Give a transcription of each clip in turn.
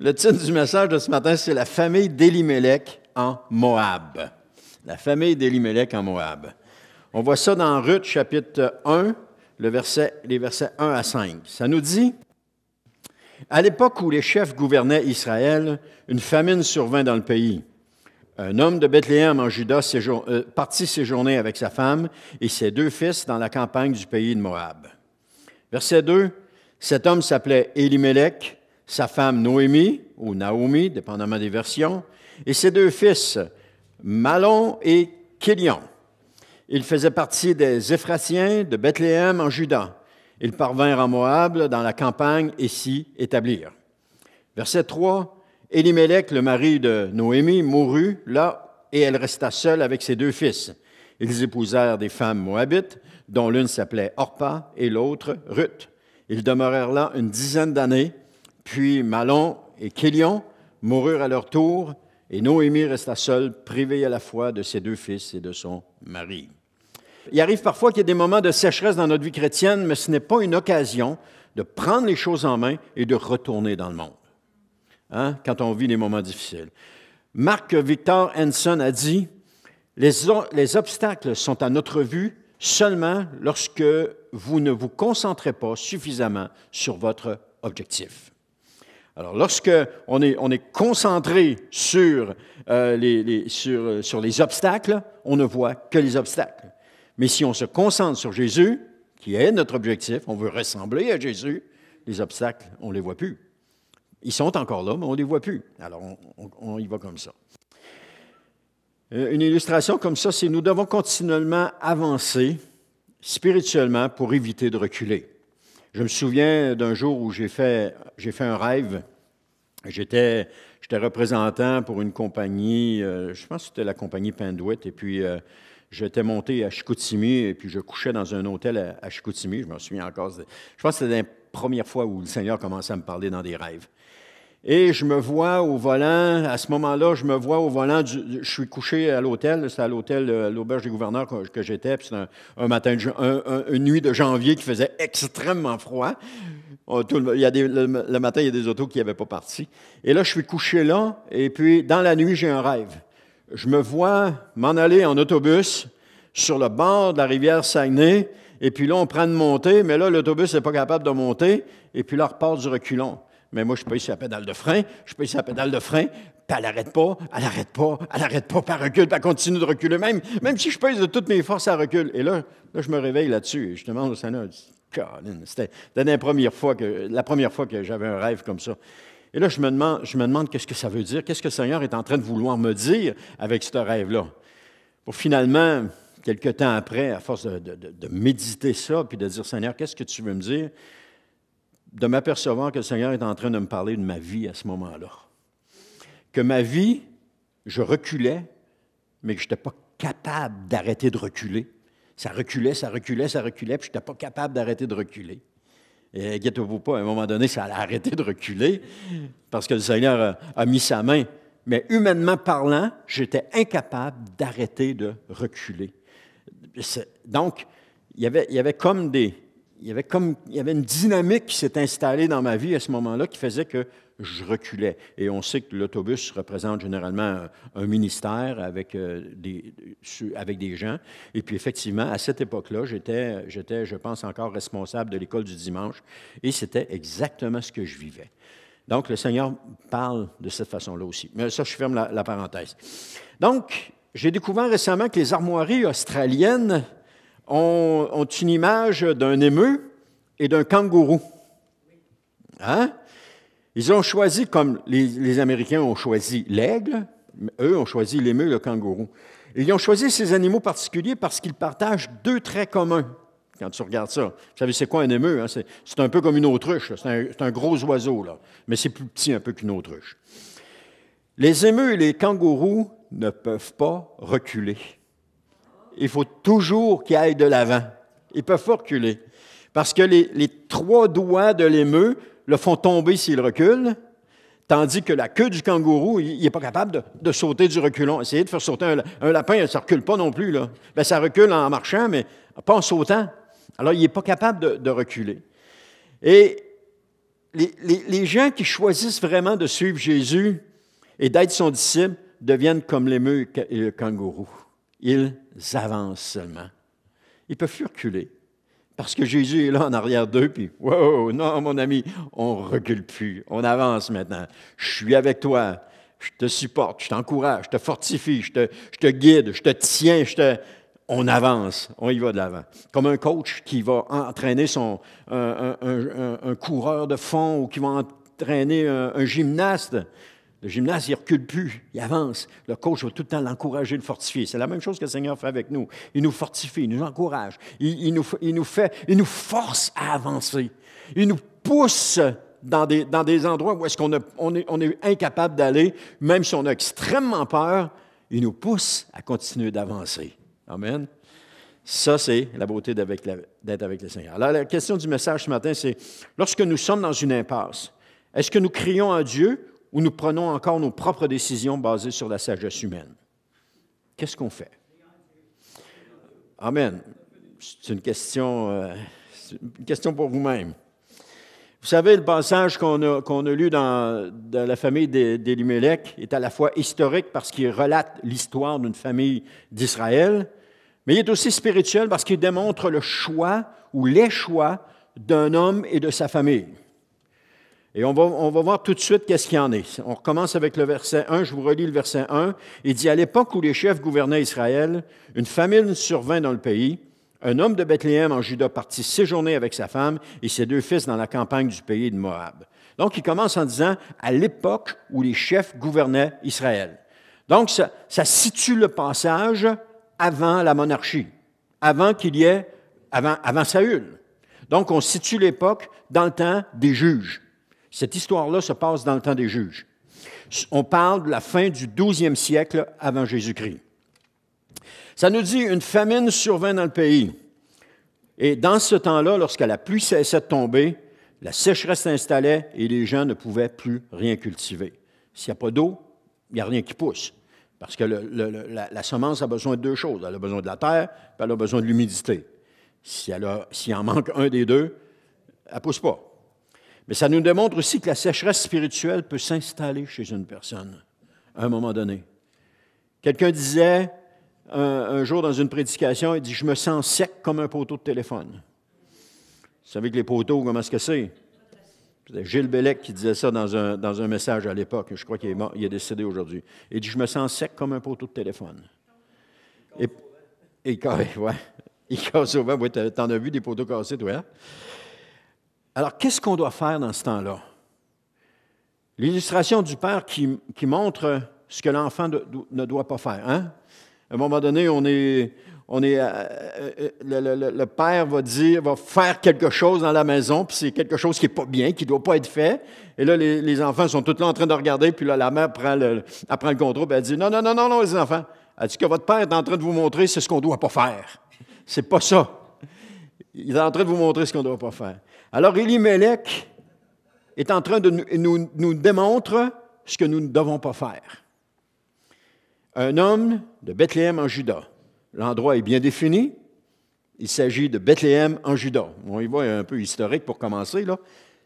Le titre du message de ce matin, c'est La famille d'Élimélec en Moab. La famille d'Élimélec en Moab. On voit ça dans Ruth chapitre 1, le verset, les versets 1 à 5. Ça nous dit À l'époque où les chefs gouvernaient Israël, une famine survint dans le pays. Un homme de Bethléem en Juda euh, partit séjourner avec sa femme et ses deux fils dans la campagne du pays de Moab. Verset 2 Cet homme s'appelait Élimélec sa femme Noémie, ou Naomi, dépendamment des versions, et ses deux fils, Malon et Kélion. Ils faisaient partie des Éphratiens de Bethléem en Juda. Ils parvinrent à Moab, dans la campagne, et s'y établirent. Verset 3. Élimélec, le mari de Noémie, mourut là, et elle resta seule avec ses deux fils. Ils épousèrent des femmes moabites, dont l'une s'appelait Orpa et l'autre Ruth. Ils demeurèrent là une dizaine d'années, puis Malon et Kélion moururent à leur tour, et Noémie resta seule, privée à la fois de ses deux fils et de son mari. Il arrive parfois qu'il y ait des moments de sécheresse dans notre vie chrétienne, mais ce n'est pas une occasion de prendre les choses en main et de retourner dans le monde, hein, quand on vit des moments difficiles. Marc Victor Hansen a dit, les obstacles sont à notre vue seulement lorsque vous ne vous concentrez pas suffisamment sur votre objectif. Alors, on est, on est concentré sur, euh, les, sur, euh, sur les obstacles, on ne voit que les obstacles. Mais si on se concentre sur Jésus, qui est notre objectif, on veut ressembler à Jésus, les obstacles, on ne les voit plus. Ils sont encore là, mais on ne les voit plus. Alors, on, on y va comme ça. Euh, une illustration comme ça, c'est nous devons continuellement avancer spirituellement pour éviter de reculer. Je me souviens d'un jour où j'ai fait, j'ai fait un rêve. J'étais, j'étais représentant pour une compagnie, euh, je pense que c'était la compagnie Pendouet, et puis euh, j'étais monté à Chicoutimi, et puis je couchais dans un hôtel à, Chicoutimi, je me souviens encore. Je pense que c'était la première fois où le Seigneur commençait à me parler dans des rêves. Et je me vois au volant, à ce moment-là, je me vois au volant, je suis couché à l'hôtel, c'est à l'hôtel, euh, l'auberge du gouverneur que, j'étais, puis c'est un, matin, une nuit de janvier qui faisait extrêmement froid. Oh, le, matin, il y a des autos qui n'avaient pas parti. Et là, je suis couché là, et puis dans la nuit, j'ai un rêve. Je me vois m'en aller en autobus sur le bord de la rivière Saguenay, et puis là, on prend de monter, mais là, l'autobus n'est pas capable de monter, et puis là, on repart du reculon mais moi, je pas ici la pédale de frein, je pas ici la pédale de frein, puis elle n'arrête pas, elle n'arrête pas, elle n'arrête pas, puis elle recule, puis elle continue de reculer, même, même si je pèse de toutes mes forces, à recule. Et là, là je me réveille là-dessus, et je demande au Seigneur, c'était la première fois que, la première fois que j'avais un rêve comme ça. Et là, je me demande, demande qu'est-ce que ça veut dire, qu'est-ce que le Seigneur est en train de vouloir me dire avec ce rêve-là. Pour finalement, quelques temps après, à force de, de méditer ça, puis de dire, Seigneur, qu'est-ce que tu veux me dire? de m'apercevoir que le Seigneur est en train de me parler de ma vie à ce moment-là. Que ma vie, je reculais, mais que je n'étais pas capable d'arrêter de reculer. Ça reculait, ça reculait, ça reculait, puis je n'étais pas capable d'arrêter de reculer. Et guettez vous pas, à un moment donné, ça a arrêté de reculer parce que le Seigneur a, a mis sa main. Mais humainement parlant, j'étais incapable d'arrêter de reculer. Donc, il y, avait, il y avait comme des, il y avait comme il y avait une dynamique qui s'est installée dans ma vie à ce moment-là qui faisait que je reculais. Et on sait que l'autobus représente généralement un, ministère avec, euh, des, avec des gens. Et puis effectivement, à cette époque-là, j'étais, j'étais, je pense, encore responsable de l'école du dimanche. Et c'était exactement ce que je vivais. Donc le Seigneur parle de cette façon-là aussi. Mais ça, je ferme la parenthèse. Donc, j'ai découvert récemment que les armoiries australiennes ont, une image d'un émeu et d'un kangourou. Hein? Ils ont choisi, comme les, Américains ont choisi l'aigle, eux ont choisi l'émeu et le kangourou. Ils ont choisi ces animaux particuliers parce qu'ils partagent deux traits communs. Quand tu regardes ça, vous savez, c'est quoi un émeu? Hein? C'est un peu comme une autruche, c'est un, gros oiseau, là, mais c'est plus petit un peu qu'une autruche. Les émeus et les kangourous ne peuvent pas reculer il faut toujours qu'il aille de l'avant. Ils ne peuvent pas reculer. Parce que les, trois doigts de l'émeu le font tomber s'il recule, tandis que la queue du kangourou, il n'est pas capable de, sauter du reculon. Essayez de faire sauter un, lapin, ça ne recule pas non plus. Là. Ben, ça recule en marchant, mais pas en sautant. Alors, il n'est pas capable de, reculer. Et les, les, gens qui choisissent vraiment de suivre Jésus et d'être son disciple deviennent comme l'émeu et le kangourou. Ils avancent seulement. Ils peut peuvent reculer. Parce que Jésus est là en arrière d'eux, puis wow, non, mon ami, on recule plus, on avance maintenant. Je suis avec toi, je te supporte, je t'encourage, je te fortifie, je te, guide, je te tiens, je te, on avance, on y va de l'avant. Comme un coach qui va entraîner son, un, un coureur de fond ou qui va entraîner un, gymnaste. Le gymnase, il ne recule plus, il avance. Le coach va tout le temps l'encourager, le fortifier. C'est la même chose que le Seigneur fait avec nous. Il nous fortifie, il nous encourage, il, nous, fait, il nous force à avancer. Il nous pousse dans des, endroits où est-ce qu'on on est, incapable d'aller, même si on a extrêmement peur, il nous pousse à continuer d'avancer. Amen. Ça, c'est la beauté d'être avec, avec le Seigneur. Alors, la question du message ce matin, c'est lorsque nous sommes dans une impasse, est-ce que nous crions à Dieu où nous prenons encore nos propres décisions basées sur la sagesse humaine? Qu'est-ce qu'on fait? Amen. C'est une question, euh, une question pour vous-même. Vous savez, le passage qu'on a, a, lu dans, la famille d'Elimelech est à la fois historique parce qu'il relate l'histoire d'une famille d'Israël, mais il est aussi spirituel parce qu'il démontre le choix ou les choix d'un homme et de sa famille. Et on va, on va voir tout de suite qu'est-ce qu'il y en est. On recommence avec le verset 1, je vous relis le verset 1. Il dit, à l'époque où les chefs gouvernaient Israël, une famine survint dans le pays. Un homme de Bethléem en Juda partit séjourner avec sa femme et ses deux fils dans la campagne du pays de Moab. Donc, il commence en disant, à l'époque où les chefs gouvernaient Israël. Donc, ça, situe le passage avant la monarchie, avant qu'il y ait, avant, avant Saül. Donc, on situe l'époque dans le temps des juges. Cette histoire-là se passe dans le temps des juges. On parle de la fin du 12e siècle avant Jésus-Christ. Ça nous dit une famine survint dans le pays. Et dans ce temps-là, lorsque la pluie cessait de tomber, la sécheresse s'installait et les gens ne pouvaient plus rien cultiver. S'il n'y a pas d'eau, il n'y a rien qui pousse. Parce que la, semence a besoin de deux choses. Elle a besoin de la terre, puis elle a besoin de l'humidité. Si elle s'il en manque un des deux, elle ne pousse pas. Mais ça nous démontre aussi que la sécheresse spirituelle peut s'installer chez une personne à un moment donné. Quelqu'un disait un, jour dans une prédication, il dit, je me sens sec comme un poteau de téléphone. Vous savez que les poteaux, comment est-ce que c'est? C'était Gilles Bellec qui disait ça dans un, message à l'époque. Je crois qu'il est, mort, est décédé aujourd'hui. Il dit, je me sens sec comme un poteau de téléphone. Et, il casse souvent. T'en as vu des poteaux cassés, toi? Hein? Alors, qu'est-ce qu'on doit faire dans ce temps-là? L'illustration du Père qui, montre ce que l'enfant ne doit pas faire. Hein? À un moment donné, on est, on est, euh, euh, le, père va dire, va faire quelque chose dans la maison, puis c'est quelque chose qui n'est pas bien, qui ne doit pas être fait. Et là, les, enfants sont tous là en train de regarder, puis là, la mère prend le, le contrôle, puis elle dit, non, non, non, non, non, les enfants. Elle dit que votre père est en train de vous montrer, c'est ce qu'on ne doit pas faire. C'est pas ça. Il est en train de vous montrer ce qu'on ne doit pas faire. Alors Elimelech est en train de nous, démontrer démontre ce que nous ne devons pas faire. Un homme de Bethléem en Juda. L'endroit est bien défini. Il s'agit de Bethléem en Juda. On y voit un peu historique pour commencer. Là.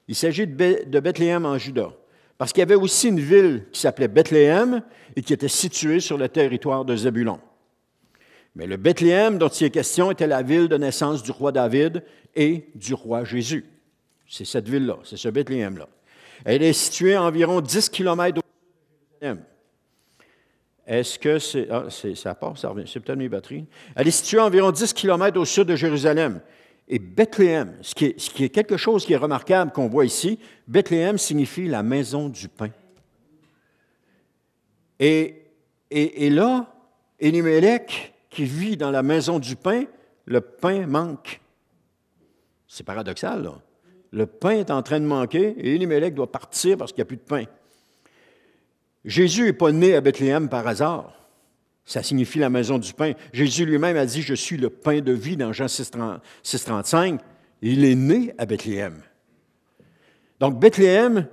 Il s'agit de Bethléem en Juda. Parce qu'il y avait aussi une ville qui s'appelait Bethléem et qui était située sur le territoire de Zébulon. Mais le Bethléem dont il est question était la ville de naissance du roi David et du roi Jésus. C'est cette ville-là, c'est ce Bethléem-là. Elle est située à environ 10 km au sud de Jérusalem. Est-ce que c'est. Ah, c'est, ça part, ça revient. C'est peut-être mes batteries. Elle est située à environ 10 km au sud de Jérusalem. Et Bethléem, ce qui, est, quelque chose qui est remarquable qu'on voit ici, Bethléem signifie la maison du pain. Et, et, et là, Élimélec, qui vit dans la maison du pain, le pain manque. C'est paradoxal, là le pain est en train de manquer et Elimelech doit partir parce qu'il n'y a plus de pain. Jésus n'est pas né à Bethléem par hasard. Ça signifie la maison du pain. Jésus lui-même a dit, je suis le pain de vie dans Jean 6.35. Il est né à Bethléem. Donc Bethléem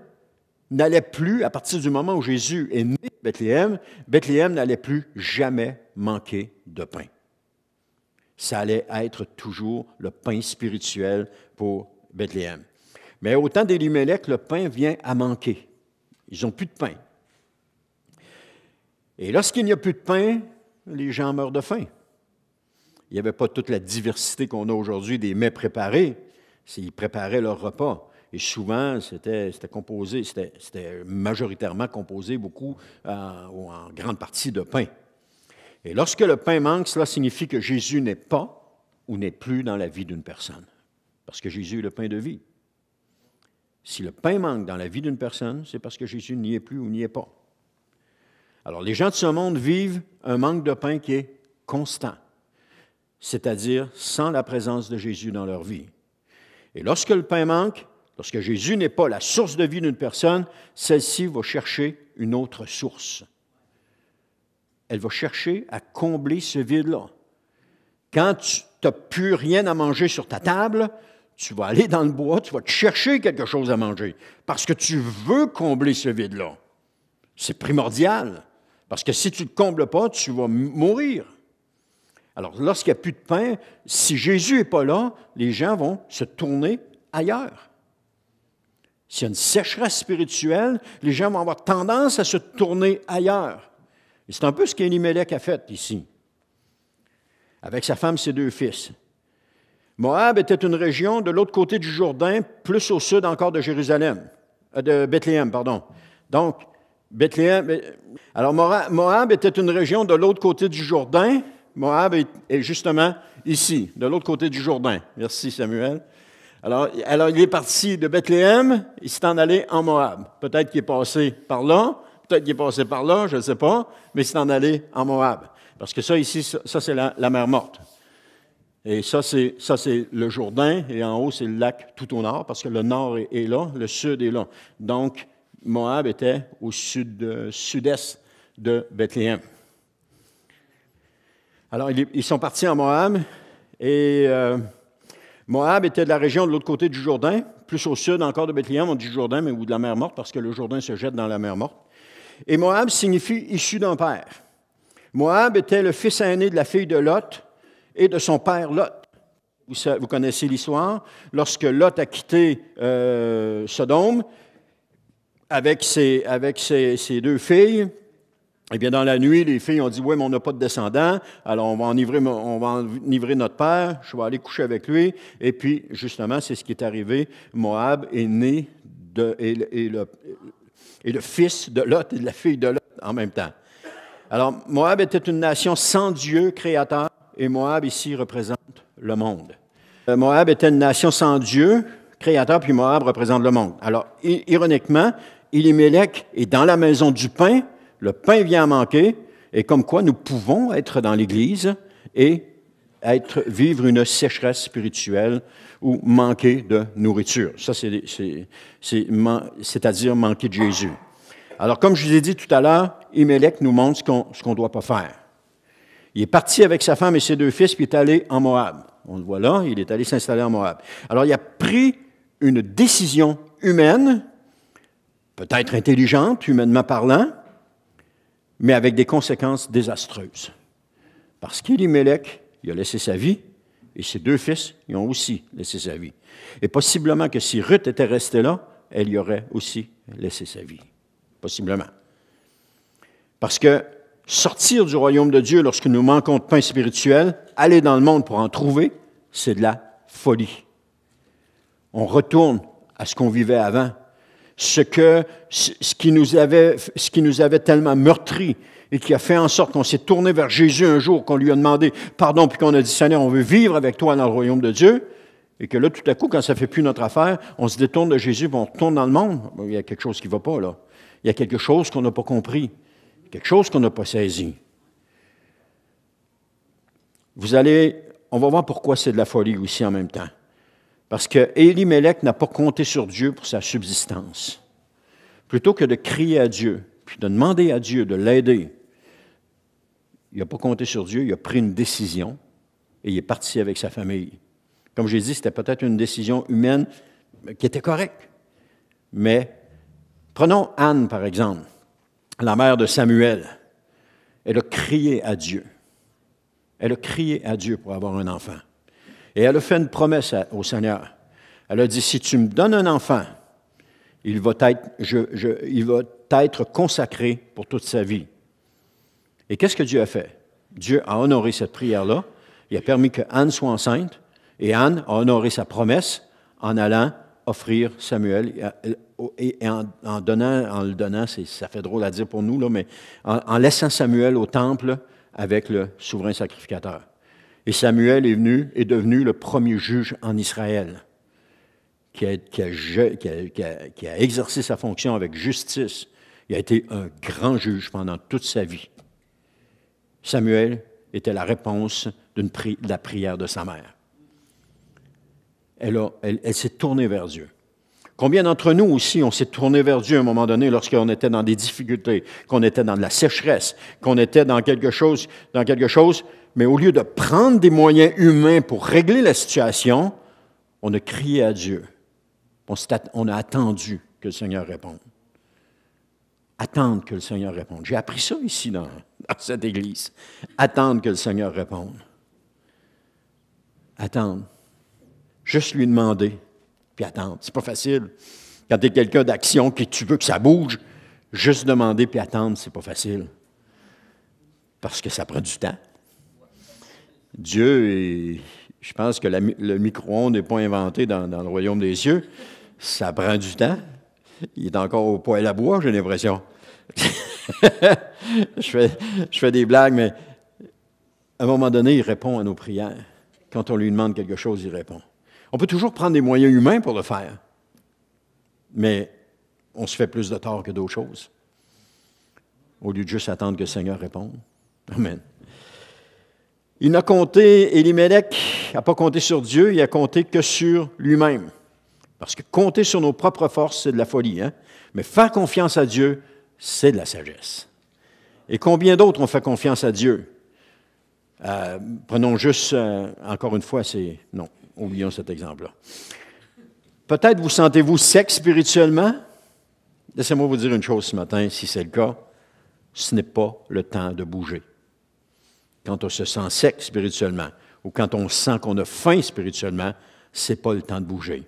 n'allait plus, à partir du moment où Jésus est né à Bethléem, Bethléem n'allait plus jamais manquer de pain. Ça allait être toujours le pain spirituel pour Bethléem. Mais au temps que le pain vient à manquer. Ils n'ont plus de pain. Et lorsqu'il n'y a plus de pain, les gens meurent de faim. Il n'y avait pas toute la diversité qu'on a aujourd'hui des mets préparés. Ils préparaient leur repas. Et souvent, c'était composé, c'était majoritairement composé beaucoup euh, ou en grande partie de pain. Et lorsque le pain manque, cela signifie que Jésus n'est pas ou n'est plus dans la vie d'une personne parce que Jésus est le pain de vie. Si le pain manque dans la vie d'une personne, c'est parce que Jésus n'y est plus ou n'y est pas. Alors les gens de ce monde vivent un manque de pain qui est constant, c'est-à-dire sans la présence de Jésus dans leur vie. Et lorsque le pain manque, lorsque Jésus n'est pas la source de vie d'une personne, celle-ci va chercher une autre source. Elle va chercher à combler ce vide-là. Quand tu n'as plus rien à manger sur ta table, tu vas aller dans le bois, tu vas te chercher quelque chose à manger parce que tu veux combler ce vide-là. C'est primordial parce que si tu ne le combles pas, tu vas mourir. Alors, lorsqu'il n'y a plus de pain, si Jésus n'est pas là, les gens vont se tourner ailleurs. S'il y a une sécheresse spirituelle, les gens vont avoir tendance à se tourner ailleurs. Et c'est un peu ce qu'Elimelech a fait ici, avec sa femme et ses deux fils. Moab était une région de l'autre côté du Jourdain, plus au sud encore de Jérusalem, euh, de Bethléem, pardon. Donc, Bethléem. Euh, alors, Moab était une région de l'autre côté du Jourdain. Moab est justement ici, de l'autre côté du Jourdain. Merci, Samuel. Alors, il est parti de Bethléem, il s'est en allé en Moab. Peut-être qu'il est passé par là, peut-être qu'il est passé par là, je ne sais pas, mais il s'est en allé en Moab. Parce que ça, ici, ça, c'est la mer morte. Et ça, c'est, ça, c'est le Jourdain, et en haut, c'est le lac tout au nord, parce que le nord est, là, le sud est là. Donc, Moab était au sud, euh, sud-est de Bethléem. Alors, ils sont partis en Moab, et euh, Moab était de la région de l'autre côté du Jourdain, plus au sud encore de Bethléem, on dit Jourdain, mais ou de la mer morte, parce que le Jourdain se jette dans la mer morte. Et Moab signifie issu d'un père. Moab était le fils aîné de la fille de Lot, et de son père Lot. Vous, connaissez l'histoire. Lorsque Lot a quitté euh, Sodome avec ses, deux filles, eh bien, dans la nuit, les filles ont dit Oui, mais on n'a pas de descendants, alors on va, enivrer, notre père, je vais aller coucher avec lui. Et puis, justement, c'est ce qui est arrivé. Moab est né et, le, le fils de Lot et de la fille de Lot en même temps. Alors, Moab était une nation sans Dieu créateur, et Moab ici représente le monde. Euh, Moab était une nation sans Dieu, créateur, puis Moab représente le monde. Alors, ironiquement, il Elimelech est dans la maison du pain, le pain vient à manquer, et comme quoi nous pouvons être dans l'Église et être, vivre une sécheresse spirituelle ou manquer de nourriture. Ça, c'est-à-dire manquer de Jésus. Alors, comme je vous ai dit tout à l'heure, Imelec nous montre ce qu'on ne doit pas faire. Il est parti avec sa femme et ses deux fils, puis il est allé en Moab. On le voit là, il est allé s'installer en Moab. Alors il a pris une décision humaine, peut-être intelligente, humainement parlant, mais avec des conséquences désastreuses. Parce qu'Elimelech, il a laissé sa vie, et ses deux fils, ils ont aussi laissé sa vie. Et possiblement que si Ruth était restée là, elle y aurait aussi laissé sa vie. Possiblement. Parce que sortir du royaume de Dieu lorsque nous manquons de pain spirituel, aller dans le monde pour en trouver, c'est de la folie. On retourne à ce qu'on vivait avant, ce, que, ce, qui nous avait, ce qui nous avait tellement meurtri et qui a fait en sorte qu'on s'est tourné vers Jésus un jour, qu'on lui a demandé pardon, puis qu'on a dit on veut vivre avec toi dans le royaume de Dieu. Et que là, tout à coup, quand ça fait plus notre affaire, on se détourne de Jésus, puis on retourne dans le monde. Il y a quelque chose qui va pas, là. Il y a quelque chose qu'on n'a pas compris quelque chose qu'on n'a pas saisi. Vous allez, on va voir pourquoi c'est de la folie aussi en même temps. Parce que Élie-Mélec n'a pas compté sur Dieu pour sa subsistance. Plutôt que de crier à Dieu, puis de demander à Dieu de l'aider, il n'a pas compté sur Dieu, il a pris une décision et il est parti avec sa famille. Comme j'ai dit, c'était peut-être une décision humaine qui était correcte. Mais prenons Anne, par exemple la mère de Samuel, elle a crié à Dieu. Elle a crié à Dieu pour avoir un enfant. Et elle a fait une promesse au Seigneur. Elle a dit, si tu me donnes un enfant, il va, être, il va être consacré pour toute sa vie. Et qu'est-ce que Dieu a fait? Dieu a honoré cette prière-là. Il a permis que Anne soit enceinte. Et Anne a honoré sa promesse en allant offrir Samuel et en, donnant, en le donnant, ça fait drôle à dire pour nous, mais en, laissant Samuel au temple avec le souverain sacrificateur. Et Samuel est venu, est devenu le premier juge en Israël, qui a, exercé sa fonction avec justice. Il a été un grand juge pendant toute sa vie. Samuel était la réponse de la prière de sa mère elle, s'est tournée vers Dieu. Combien d'entre nous aussi, on s'est tourné vers Dieu à un moment donné lorsqu'on était dans des difficultés, qu'on était dans de la sécheresse, qu'on était dans quelque chose, dans quelque chose, mais au lieu de prendre des moyens humains pour régler la situation, on a crié à Dieu. On, a attendu que le Seigneur réponde. Attendre que le Seigneur réponde. J'ai appris ça ici dans cette église. Attendre que le Seigneur réponde. Attendre. Juste lui demander, puis attendre. C'est pas facile. Quand tu es quelqu'un d'action, que tu veux que ça bouge, juste demander puis attendre, c'est pas facile. Parce que ça prend du temps. Dieu, je pense que le micro-ondes n'est pas inventé dans, le royaume des cieux. Ça prend du temps. Il est encore au poêle à bois, j'ai l'impression. je fais des blagues, mais à un moment donné, il répond à nos prières. Quand on lui demande quelque chose, il répond. On peut toujours prendre des moyens humains pour le faire, mais on se fait plus de tort que d'autres choses, au lieu de juste attendre que le Seigneur réponde. Amen. Il n'a compté, Elimelech n'a pas compté sur Dieu, il a compté que sur lui-même. Parce que compter sur nos propres forces, c'est de la folie. Hein? Mais faire confiance à Dieu, c'est de la sagesse. Et combien d'autres ont fait confiance à Dieu? Euh, prenons juste, euh, encore une fois, c'est non, Oublions cet exemple-là. Peut-être vous sentez-vous sec spirituellement. Laissez-moi vous dire une chose ce matin, si c'est le cas, ce n'est pas le temps de bouger. Quand on se sent sec spirituellement ou quand on sent qu'on a faim spirituellement, ce n'est pas le temps de bouger.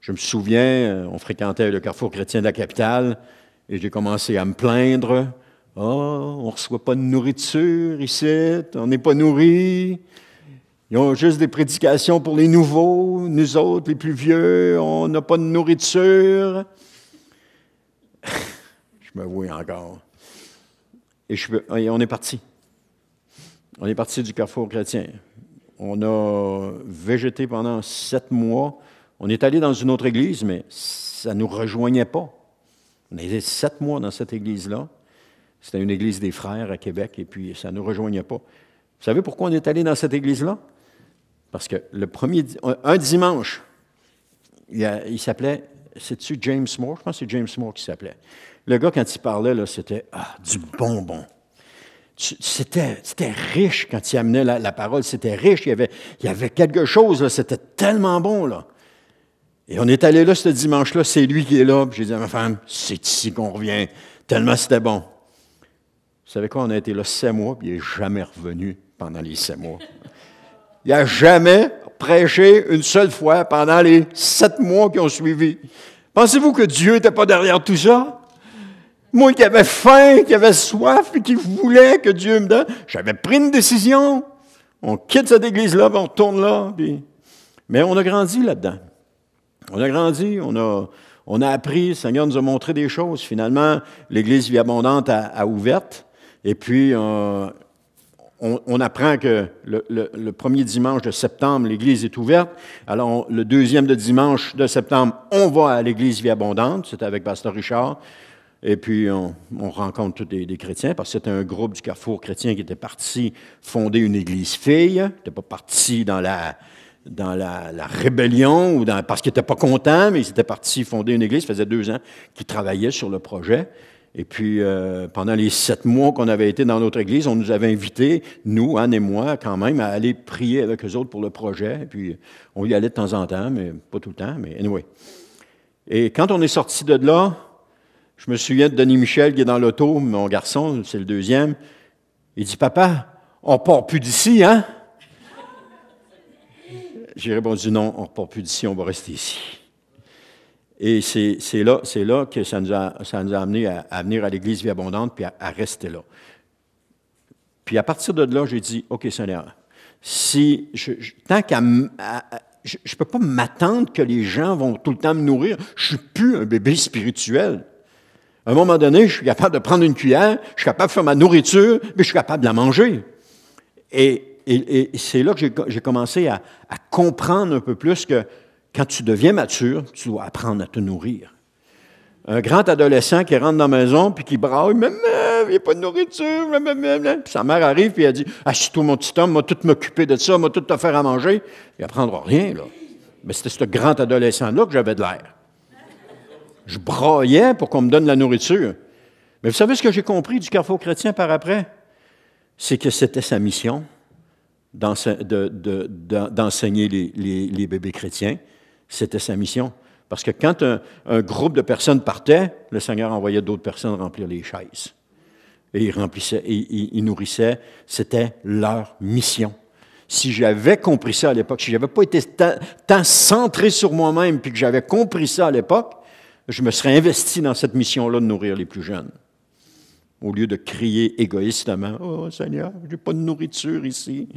Je me souviens, euh, on fréquentait le carrefour chrétien de la capitale et j'ai commencé à me plaindre. Oh, on ne reçoit pas de nourriture ici, on n'est pas nourri. Ils ont juste des prédications pour les nouveaux, nous autres, les plus vieux, on n'a pas de nourriture. je me vois encore. Et, et on est parti. On est parti du carrefour chrétien. On a végété pendant sept mois. On est allé dans une autre église, mais ça ne nous rejoignait pas. On a été sept mois dans cette église-là. C'était une église des frères à Québec, et puis ça ne nous rejoignait pas. Vous savez pourquoi on est allé dans cette église-là? Parce que le premier, un dimanche, il, s'appelait, c'est-tu James Moore? Je pense que c'est James Moore qui s'appelait. Le gars, quand il parlait, là, c'était ah, du bonbon. C'était, riche quand il amenait la, parole, c'était riche, il y, avait, il avait, quelque chose, c'était tellement bon. Là. Et on est allé là ce dimanche-là, c'est lui qui est là, j'ai dit à ma femme, c'est ici qu'on revient, tellement c'était bon. Vous savez quoi, on a été là sept mois, puis il n'est jamais revenu pendant les sept mois. Il n'a jamais prêché une seule fois pendant les sept mois qui ont suivi. Pensez-vous que Dieu n'était pas derrière tout ça? Moi qui avais faim, qui avais soif et qui voulais que Dieu me donne, j'avais pris une décision. On quitte cette église-là, on retourne là. Mais on a grandi là-dedans. On a grandi, on a, on a appris, le Seigneur nous a montré des choses. Finalement, l'église Vie Abondante a, ouverte. Et puis, euh, on, apprend que le, premier dimanche de septembre, l'Église est ouverte. Alors, le deuxième de dimanche de septembre, on va à l'Église Vie Abondante. C'était avec Pasteur Richard. Et puis, on, rencontre tous des, chrétiens, parce que c'était un groupe du Carrefour chrétien qui était parti fonder une église fille. Il n'était pas parti dans la, dans la, rébellion ou parce qu'il n'étaient pas content, mais ils étaient parti fonder une église. Ça faisait deux ans qui travaillait sur le projet. Et puis, euh, pendant les sept mois qu'on avait été dans notre église, on nous avait invités, nous, Anne et moi, quand même, à aller prier avec eux autres pour le projet. Et puis, on y allait de temps en temps, mais pas tout le temps, mais anyway. Et quand on est sorti de là, je me souviens de Denis Michel qui est dans l'auto, mon garçon, c'est le deuxième. Il dit Papa, on ne part plus d'ici, hein J'ai répondu Non, on ne part plus d'ici, on va rester ici. Et c'est là, là, que ça nous a, ça nous a amené à, venir à l'Église Vie Abondante puis à, rester là. Puis à partir de là, j'ai dit OK, Seigneur, si je, je, tant qu'à. Je ne peux pas m'attendre que les gens vont tout le temps me nourrir. Je suis plus un bébé spirituel. À un moment donné, je suis capable de prendre une cuillère, je suis capable de faire ma nourriture, mais je suis capable de la manger. Et, c'est là que j'ai commencé à comprendre un peu plus que quand tu deviens mature, tu dois apprendre à te nourrir. Un grand adolescent qui rentre dans la maison puis qui braille mais, il n'y a pas de nourriture. mais. » sa mère arrive puis elle dit c'est tout mon petit homme, moi tout m'occuper de ça, moi tout te faire à manger. Il n'apprendra rien, là. Mais c'était ce grand adolescent-là que j'avais de l'air. Je braillais pour qu'on me donne la nourriture. Mais vous savez ce que j'ai compris du Carrefour chrétien par après? C'est que c'était sa mission d'enseigner les bébés chrétiens, c'était sa mission. Parce que quand un, groupe de personnes partait, le Seigneur envoyait d'autres personnes remplir les chaises. Et ils remplissaient, ils nourrissaient. C'était leur mission. Si j'avais compris ça à l'époque, si j'avais pas été tant centré sur moi-même, puis que j'avais compris ça à l'époque, je me serais investi dans cette mission-là de nourrir les plus jeunes. Au lieu de crier égoïstement, Oh Seigneur, j'ai pas de nourriture ici.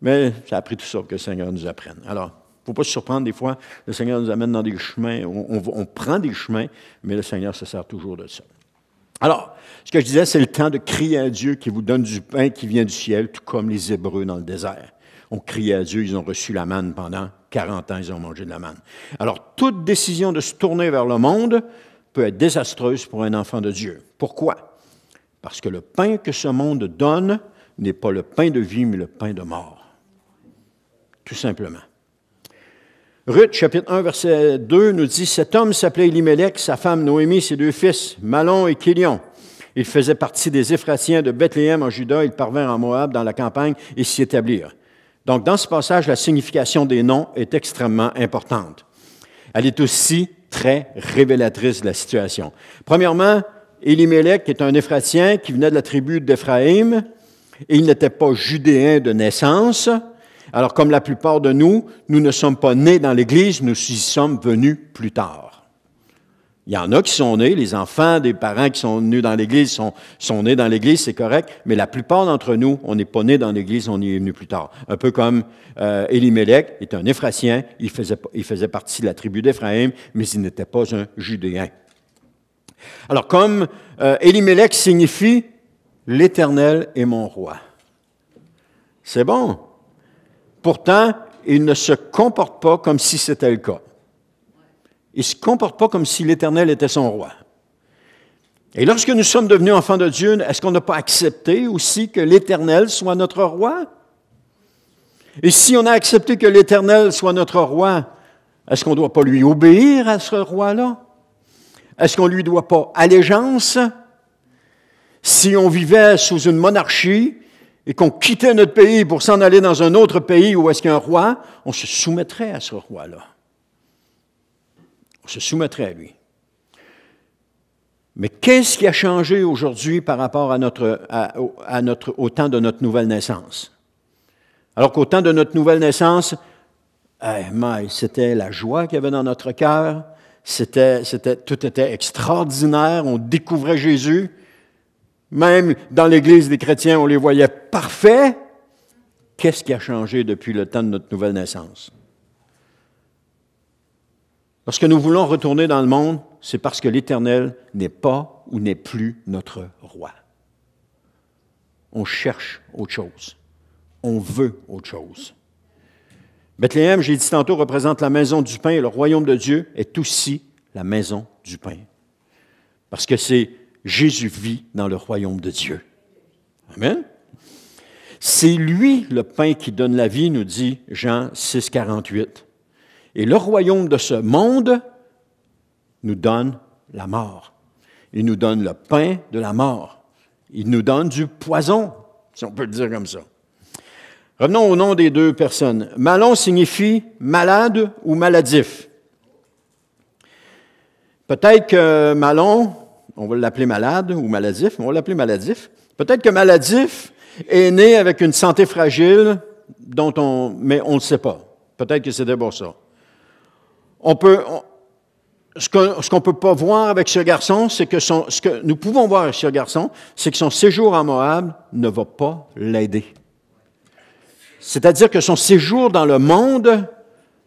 Mais ça a pris tout ça que le Seigneur nous apprenne. Alors, ne faut pas se surprendre, des fois, le Seigneur nous amène dans des chemins, on, on prend des chemins, mais le Seigneur se sert toujours de ça. Alors, ce que je disais, c'est le temps de crier à Dieu qui vous donne du pain qui vient du ciel, tout comme les Hébreux dans le désert. On criait à Dieu, ils ont reçu la manne pendant 40 ans, ils ont mangé de la manne. Alors, toute décision de se tourner vers le monde peut être désastreuse pour un enfant de Dieu. Pourquoi? Parce que le pain que ce monde donne n'est pas le pain de vie, mais le pain de mort. Tout simplement. Ruth, chapitre 1, verset 2, nous dit, cet homme s'appelait Elimelech, sa femme Noémie, ses deux fils, Malon et Kélion. Il faisait partie des Éphratiens de Bethléem en Juda. Ils parvinrent en Moab dans la campagne et s'y établirent. Donc, dans ce passage, la signification des noms est extrêmement importante. Elle est aussi très révélatrice de la situation. Premièrement, Elimelech est un Éphratien qui venait de la tribu d'Éphraïm et il n'était pas judéen de naissance. Alors, comme la plupart de nous, nous ne sommes pas nés dans l'Église, nous y sommes venus plus tard. Il y en a qui sont nés, les enfants des parents qui sont nés dans l'Église sont, nés dans l'Église, c'est correct, mais la plupart d'entre nous, on n'est pas nés dans l'Église, on y est venu plus tard. Un peu comme euh, Élimélec est un Éphratien, il faisait, il faisait partie de la tribu d'Éphraïm, mais il n'était pas un Judéen. Alors, comme euh, Élimélec signifie « l'Éternel est mon roi », c'est bon, Pourtant, il ne se comporte pas comme si c'était le cas. Il ne se comporte pas comme si l'Éternel était son roi. Et lorsque nous sommes devenus enfants de Dieu, est-ce qu'on n'a pas accepté aussi que l'Éternel soit notre roi? Et si on a accepté que l'Éternel soit notre roi, est-ce qu'on ne doit pas lui obéir à ce roi-là? Est-ce qu'on ne lui doit pas allégeance? Si on vivait sous une monarchie, et qu'on quittait notre pays pour s'en aller dans un autre pays où est-ce qu'il y a un roi, on se soumettrait à ce roi-là. On se soumettrait à lui. Mais qu'est-ce qui a changé aujourd'hui par rapport à notre, à, notre, au temps de notre nouvelle naissance? Alors qu'au temps de notre nouvelle naissance, eh, c'était la joie qu'il y avait dans notre cœur, c'était, tout était extraordinaire, on découvrait Jésus. Même dans l'Église des chrétiens, on les voyait parfaits. Qu'est-ce qui a changé depuis le temps de notre nouvelle naissance? Lorsque nous voulons retourner dans le monde, c'est parce que l'Éternel n'est pas ou n'est plus notre roi. On cherche autre chose. On veut autre chose. Bethléem, j'ai dit tantôt, représente la maison du pain et le royaume de Dieu est aussi la maison du pain. Parce que c'est Jésus vit dans le royaume de Dieu. Amen. C'est lui le pain qui donne la vie, nous dit Jean 6, 48. Et le royaume de ce monde nous donne la mort. Il nous donne le pain de la mort. Il nous donne du poison, si on peut le dire comme ça. Revenons au nom des deux personnes. Malon signifie malade ou maladif. Peut-être que Malon on va l'appeler malade ou maladif, on va l'appeler maladif. Peut-être que maladif est né avec une santé fragile dont on, mais on ne sait pas. Peut-être que c'est d'abord ça. On peut, ce qu'on ne peut pas voir avec ce garçon, c'est que son, ce que nous pouvons voir avec ce garçon, c'est que son séjour à Moab ne va pas l'aider. C'est-à-dire que son séjour dans le monde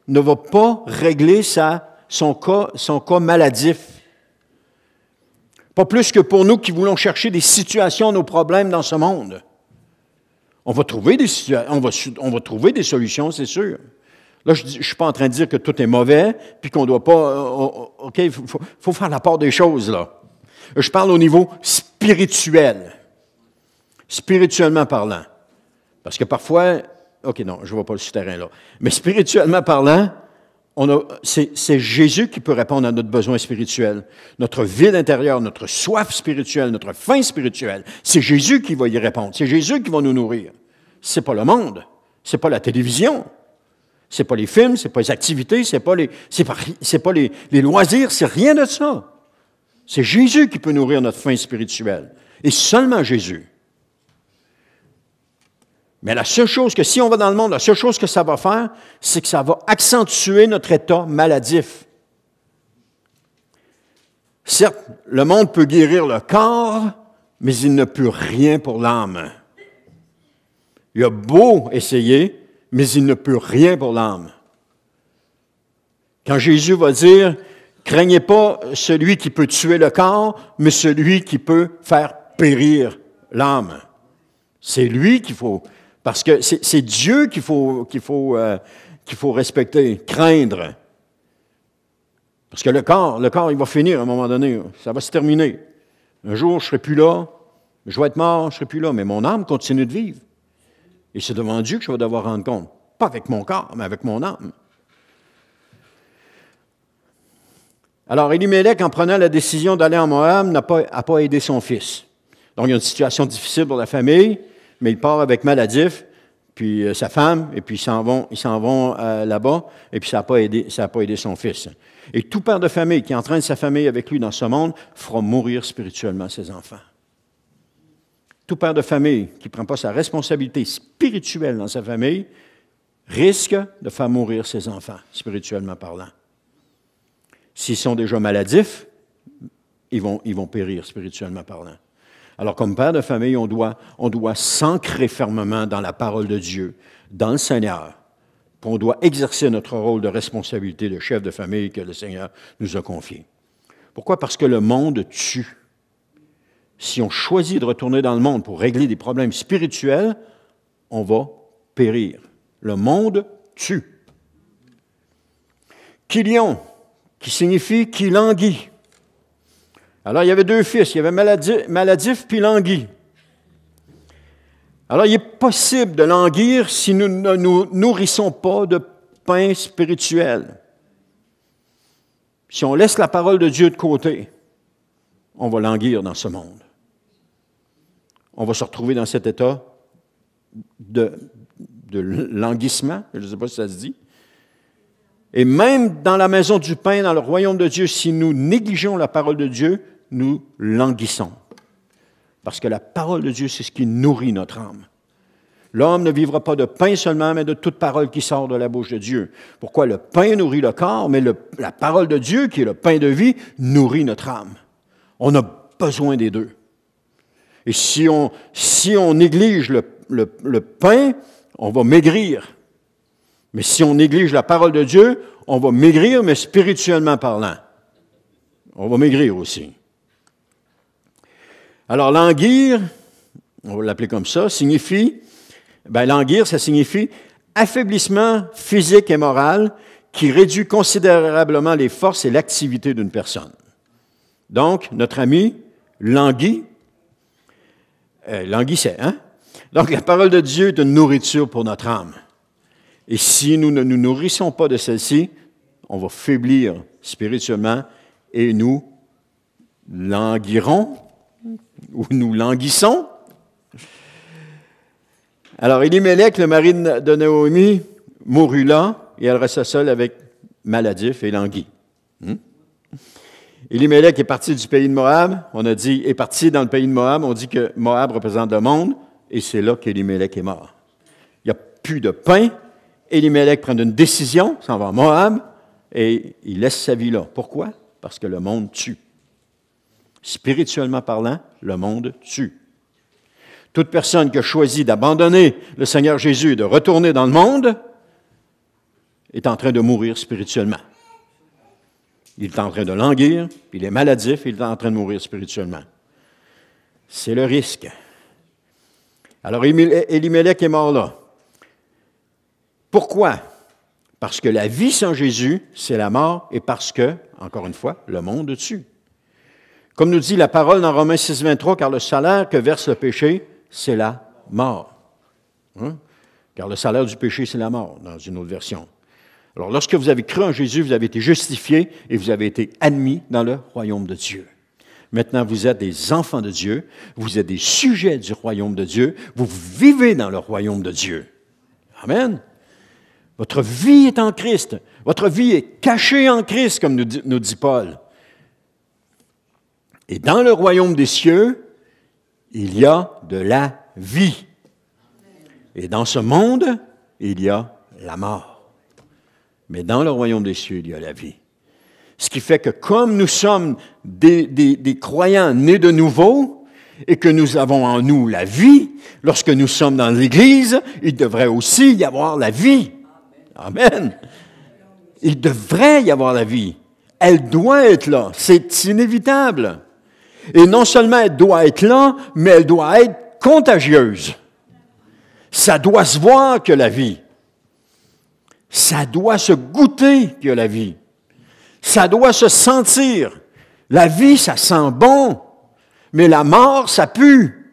ne va pas régler sa, son, son cas maladif pas plus que pour nous qui voulons chercher des situations nos problèmes dans ce monde. On va trouver des, on va, on va trouver des solutions, c'est sûr. Là, je ne suis pas en train de dire que tout est mauvais, puis qu'on ne doit pas... Euh, euh, euh, OK, il faut, faire la part des choses, là. Je parle au niveau spirituel, spirituellement parlant. Parce que parfois... OK, non, je ne vois pas le souterrain, là Mais spirituellement parlant, c'est Jésus qui peut répondre à notre besoin spirituel, notre vide intérieur, notre soif spirituelle, notre faim spirituelle. C'est Jésus qui va y répondre. C'est Jésus qui va nous nourrir. C'est pas le monde. C'est pas la télévision. C'est pas les films. C'est pas les activités. C'est pas les, c'est pas, les, les loisirs. C'est rien de ça. C'est Jésus qui peut nourrir notre faim spirituelle. Et seulement Jésus. Mais la seule chose que, si on va dans le monde, la seule chose que ça va faire, c'est que ça va accentuer notre état maladif. Certes, le monde peut guérir le corps, mais il ne peut rien pour l'âme. Il a beau essayer, mais il ne peut rien pour l'âme. Quand Jésus va dire, craignez pas celui qui peut tuer le corps, mais celui qui peut faire périr l'âme. C'est lui qu'il faut, parce que c'est Dieu qu'il faut, euh, qu'il faut, respecter, craindre. Parce que le corps, le corps, il va finir à un moment donné. Ça va se terminer. Un jour, je ne serai plus là. Je vais être mort, je ne serai plus là. Mais mon âme continue de vivre. Et c'est devant Dieu que je vais devoir rendre compte. Pas avec mon corps, mais avec mon âme. Alors, Elimelech, en prenant la décision d'aller en Moab, n'a pas, pas aidé son fils. Donc, il y a une situation difficile pour la famille mais il part avec Maladif, puis euh, sa femme, et puis ils s'en vont, euh, là-bas, et puis ça n'a pas aidé, son fils. Et tout père de famille qui entraîne sa famille avec lui dans ce monde fera mourir spirituellement ses enfants. Tout père de famille qui ne prend pas sa responsabilité spirituelle dans sa famille risque de faire mourir ses enfants, spirituellement parlant. S'ils sont déjà maladifs, ils vont, ils vont périr spirituellement parlant. Alors comme père de famille, on doit, s'ancrer fermement dans la parole de Dieu, dans le Seigneur. qu'on on doit exercer notre rôle de responsabilité de chef de famille que le Seigneur nous a confié. Pourquoi? Parce que le monde tue. Si on choisit de retourner dans le monde pour régler des problèmes spirituels, on va périr. Le monde tue. Kilion, qui signifie qui languit. Alors, il y avait deux fils. Il y avait Maladif, puis languit. Alors, il est possible de languir si nous ne nous nourrissons pas de pain spirituel. Si on laisse la parole de Dieu de côté, on va languir dans ce monde. On va se retrouver dans cet état de, de languissement, je ne sais pas si ça se dit. Et même dans la maison du pain, dans le royaume de Dieu, si nous négligeons la parole de Dieu, nous languissons. Parce que la parole de Dieu, c'est ce qui nourrit notre âme. L'homme ne vivra pas de pain seulement, mais de toute parole qui sort de la bouche de Dieu. Pourquoi le pain nourrit le corps, mais la parole de Dieu, qui est le pain de vie, nourrit notre âme. On a besoin des deux. Et si on, si on néglige le pain, on va maigrir. Mais si on néglige la parole de Dieu, on va maigrir, mais spirituellement parlant. On va maigrir aussi. Alors, languir, on va l'appeler comme ça, signifie, ben, languir, ça signifie affaiblissement physique et moral qui réduit considérablement les forces et l'activité d'une personne. Donc, notre ami languit, euh, languissait, hein? Donc, la parole de Dieu est une nourriture pour notre âme. Et si nous ne nous nourrissons pas de celle-ci, on va faiblir spirituellement et nous languirons où nous languissons. Alors, Elimelech, le mari de Naomi, mourut là, et elle resta seule avec Maladif et Langui. Hmm? Elimelech est parti du pays de Moab. On a dit, est parti dans le pays de Moab. On dit que Moab représente le monde, et c'est là qu'Elimelech est mort. Il n'y a plus de pain. Elimelech prend une décision, s'en va à Moab, et il laisse sa vie là. Pourquoi? Parce que le monde tue. Spirituellement parlant, le monde tue. Toute personne qui a choisi d'abandonner le Seigneur Jésus, et de retourner dans le monde, est en train de mourir spirituellement. Il est en train de languir, il est maladif, il est en train de mourir spirituellement. C'est le risque. Alors Elimelech est mort là. Pourquoi? Parce que la vie sans Jésus, c'est la mort, et parce que, encore une fois, le monde tue. Comme nous dit la parole dans Romains 6, 23, car le salaire que verse le péché, c'est la mort. Hein? Car le salaire du péché, c'est la mort, dans une autre version. Alors, lorsque vous avez cru en Jésus, vous avez été justifié et vous avez été admis dans le royaume de Dieu. Maintenant, vous êtes des enfants de Dieu, vous êtes des sujets du royaume de Dieu, vous vivez dans le royaume de Dieu. Amen. Votre vie est en Christ. Votre vie est cachée en Christ, comme nous dit Paul. Et dans le royaume des cieux, il y a de la vie. Et dans ce monde, il y a la mort. Mais dans le royaume des cieux, il y a la vie. Ce qui fait que comme nous sommes des, croyants nés de nouveau et que nous avons en nous la vie, lorsque nous sommes dans l'Église, il devrait aussi y avoir la vie. Amen. Il devrait y avoir la vie. Elle doit être là. C'est inévitable. Et non seulement elle doit être là, mais elle doit être contagieuse. Ça doit se voir que la vie. Ça doit se goûter que la vie. Ça doit se sentir. La vie, ça sent bon, mais la mort, ça pue.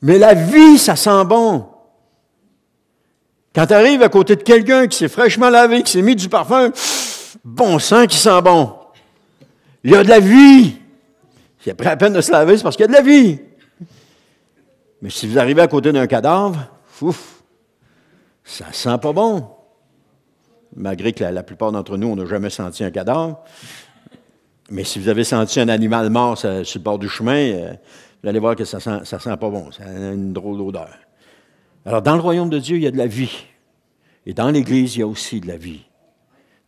Mais la vie, ça sent bon. Quand tu arrives à côté de quelqu'un qui s'est fraîchement lavé, qui s'est mis du parfum, bon sang qui sent bon. Il y a de la vie a après à peine de se laver, c'est parce qu'il y a de la vie. Mais si vous arrivez à côté d'un cadavre, ça ça sent pas bon. Malgré que la, plupart d'entre nous, on n'a jamais senti un cadavre. Mais si vous avez senti un animal mort sur le bord du chemin, euh, vous allez voir que ça sent, ça sent pas bon. Ça a une drôle d'odeur. Alors, dans le royaume de Dieu, il y a de la vie. Et dans l'Église, il y a aussi de la vie.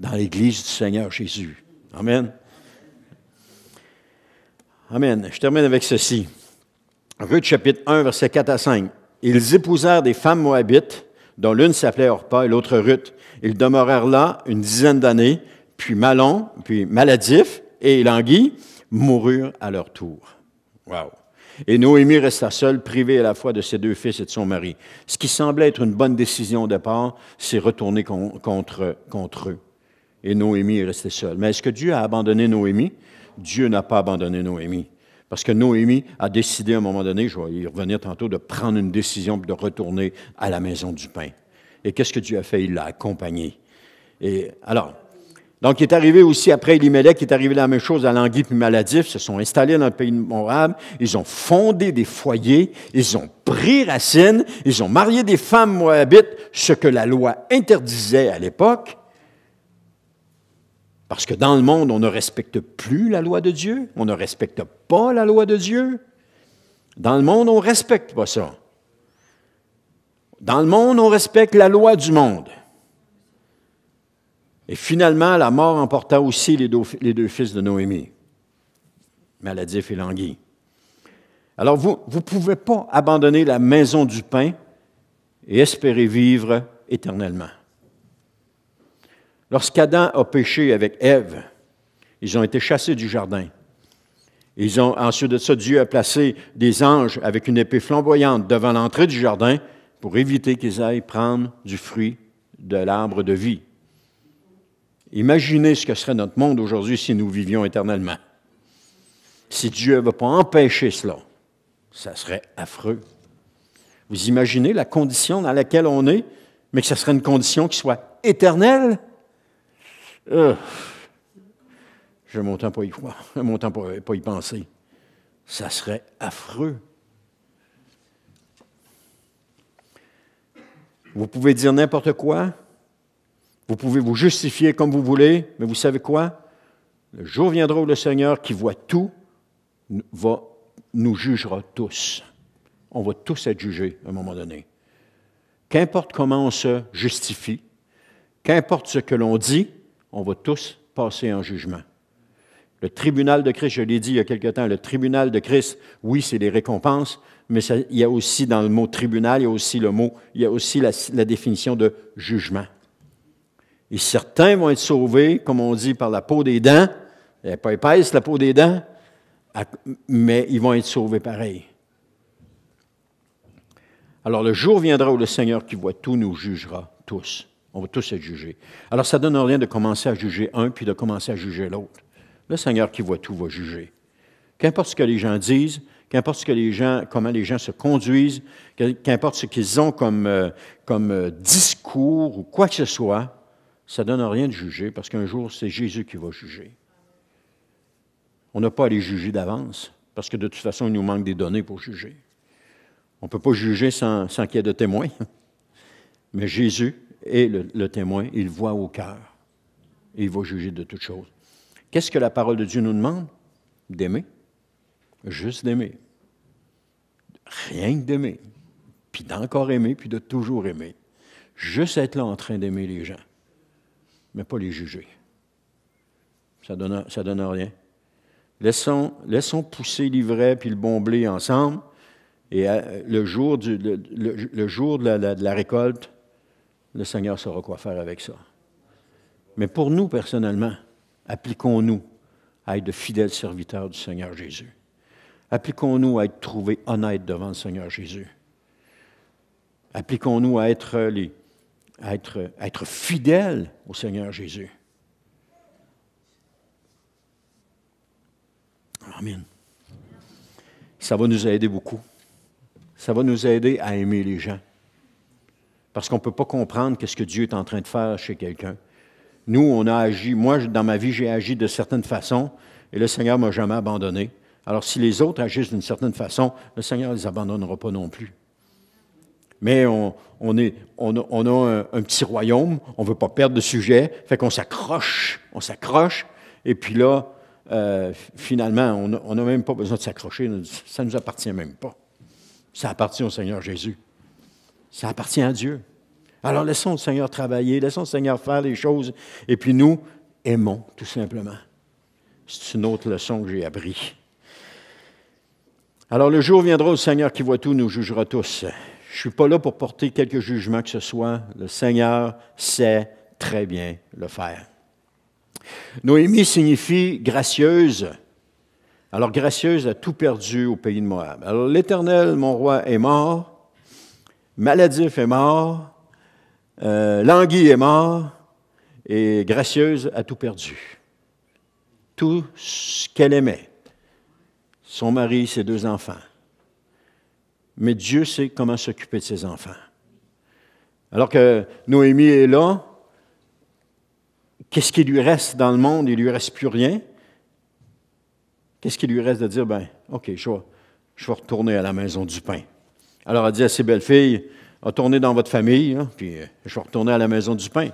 Dans l'Église du Seigneur Jésus. Amen. Amen. Je termine avec ceci. Ruth chapitre 1, verset 4 à 5. Ils épousèrent des femmes moabites, dont l'une s'appelait Orpah et l'autre Ruth. Ils demeurèrent là une dizaine d'années, puis Malon, puis Maladif et Langui moururent à leur tour. Wow. Et Noémie resta seule, privée à la fois de ses deux fils et de son mari. Ce qui semblait être une bonne décision de départ s'est retourné contre, contre eux. Et Noémie est restée seule. Mais est-ce que Dieu a abandonné Noémie? Dieu n'a pas abandonné Noémie. Parce que Noémie a décidé à un moment donné, je vais y revenir tantôt, de prendre une décision de retourner à la maison du pain. Et qu'est-ce que Dieu a fait? Il l'a accompagné. Et alors, donc, il est arrivé aussi après Elimelech, il est arrivé la même chose à Languip puis Maladif, se sont installés dans le pays de Moab, ils ont fondé des foyers, ils ont pris racine, ils ont marié des femmes moabites, ce que la loi interdisait à l'époque. Parce que dans le monde, on ne respecte plus la loi de Dieu, on ne respecte pas la loi de Dieu. Dans le monde, on ne respecte pas ça. Dans le monde, on respecte la loi du monde. Et finalement, la mort emporta aussi les deux, fils de Noémie, Maladif et Languille. Alors vous ne pouvez pas abandonner la maison du pain et espérer vivre éternellement. Lorsqu'Adam a péché avec Ève, ils ont été chassés du jardin. Ils ont, ensuite de ça, Dieu a placé des anges avec une épée flamboyante devant l'entrée du jardin pour éviter qu'ils aillent prendre du fruit de l'arbre de vie. Imaginez ce que serait notre monde aujourd'hui si nous vivions éternellement. Si Dieu ne va pas empêcher cela, ça serait affreux. Vous imaginez la condition dans laquelle on est, mais que ce serait une condition qui soit éternelle? Euh. je m'entends pas y croire, je m'entends pas, y penser. Ça serait affreux. Vous pouvez dire n'importe quoi, vous pouvez vous justifier comme vous voulez, mais vous savez quoi? Le jour viendra où le Seigneur, qui voit tout, va, nous jugera tous. On va tous être jugés à un moment donné. Qu'importe comment on se justifie, qu'importe ce que l'on dit, on va tous passer en jugement. Le tribunal de Christ, je l'ai dit il y a quelque temps, le tribunal de Christ, oui, c'est des récompenses, mais il y a aussi dans le mot tribunal, il y a aussi le mot, il y a aussi la, la définition de jugement. Et certains vont être sauvés, comme on dit, par la peau des dents. Elle n'est pas épaisse, la peau des dents, mais ils vont être sauvés pareil. Alors le jour viendra où le Seigneur qui voit tout nous jugera tous. On va tous être jugés. Alors, ça donne rien de commencer à juger un, puis de commencer à juger l'autre. Le Seigneur qui voit tout va juger. Qu'importe ce que les gens disent, qu'importe que les gens, comment les gens se conduisent, qu'importe ce qu'ils ont comme, euh, comme euh, discours ou quoi que ce soit, ça donne rien de juger parce qu'un jour, c'est Jésus qui va juger. On n'a pas à les juger d'avance parce que de toute façon, il nous manque des données pour juger. On ne peut pas juger sans, sans qu'il y ait de témoins. Mais Jésus, et le, témoin, il voit au cœur. il va juger de toutes choses. Qu'est-ce que la parole de Dieu nous demande? D'aimer. Juste d'aimer. Rien que d'aimer. Puis d'encore aimer, puis de toujours aimer. Juste être là en train d'aimer les gens, mais pas les juger. Ça ne donne, ça donne rien. Laissons, laissons pousser l'ivraie puis le bon blé ensemble. Et euh, le jour, jour de la récolte, le Seigneur saura quoi faire avec ça. Mais pour nous, personnellement, appliquons-nous à être de fidèles serviteurs du Seigneur Jésus. Appliquons-nous à être trouvés honnêtes devant le Seigneur Jésus. Appliquons-nous à être, être, être fidèles au Seigneur Jésus. Amen. Ça va nous aider beaucoup. Ça va nous aider à aimer les gens parce qu'on ne peut pas comprendre quest ce que Dieu est en train de faire chez quelqu'un. Nous, on a agi, moi, dans ma vie, j'ai agi de certaines façons, et le Seigneur ne m'a jamais abandonné. Alors, si les autres agissent d'une certaine façon, le Seigneur ne les abandonnera pas non plus. Mais on, est, a, un, petit royaume, on ne veut pas perdre de sujet, fait qu'on s'accroche, on s'accroche, et puis là, euh, finalement, on n'a même pas besoin de s'accrocher, ça ne nous appartient même pas. Ça appartient au Seigneur Jésus. Ça appartient à Dieu. Alors laissons le Seigneur travailler, laissons le Seigneur faire les choses, et puis nous, aimons, tout simplement. C'est une autre leçon que j'ai appris. Alors le jour viendra où le Seigneur qui voit tout nous jugera tous. Je ne suis pas là pour porter quelques jugements que ce soit. Le Seigneur sait très bien le faire. Noémie signifie gracieuse. Alors gracieuse a tout perdu au pays de Moab. Alors l'Éternel, mon roi, est mort. Maladif est mort, euh, Languille est mort, et Gracieuse a tout perdu. Tout ce qu'elle aimait, son mari, ses deux enfants. Mais Dieu sait comment s'occuper de ses enfants. Alors que Noémie est là, qu'est-ce qui lui reste dans le monde? Il lui reste plus rien. Qu'est-ce qui lui reste de dire, ben, OK, je je vais retourner à la maison du pain. Alors elle dit à ses belles filles, retournez dans votre famille, hein, puis euh, je vais retourner à la maison du pain.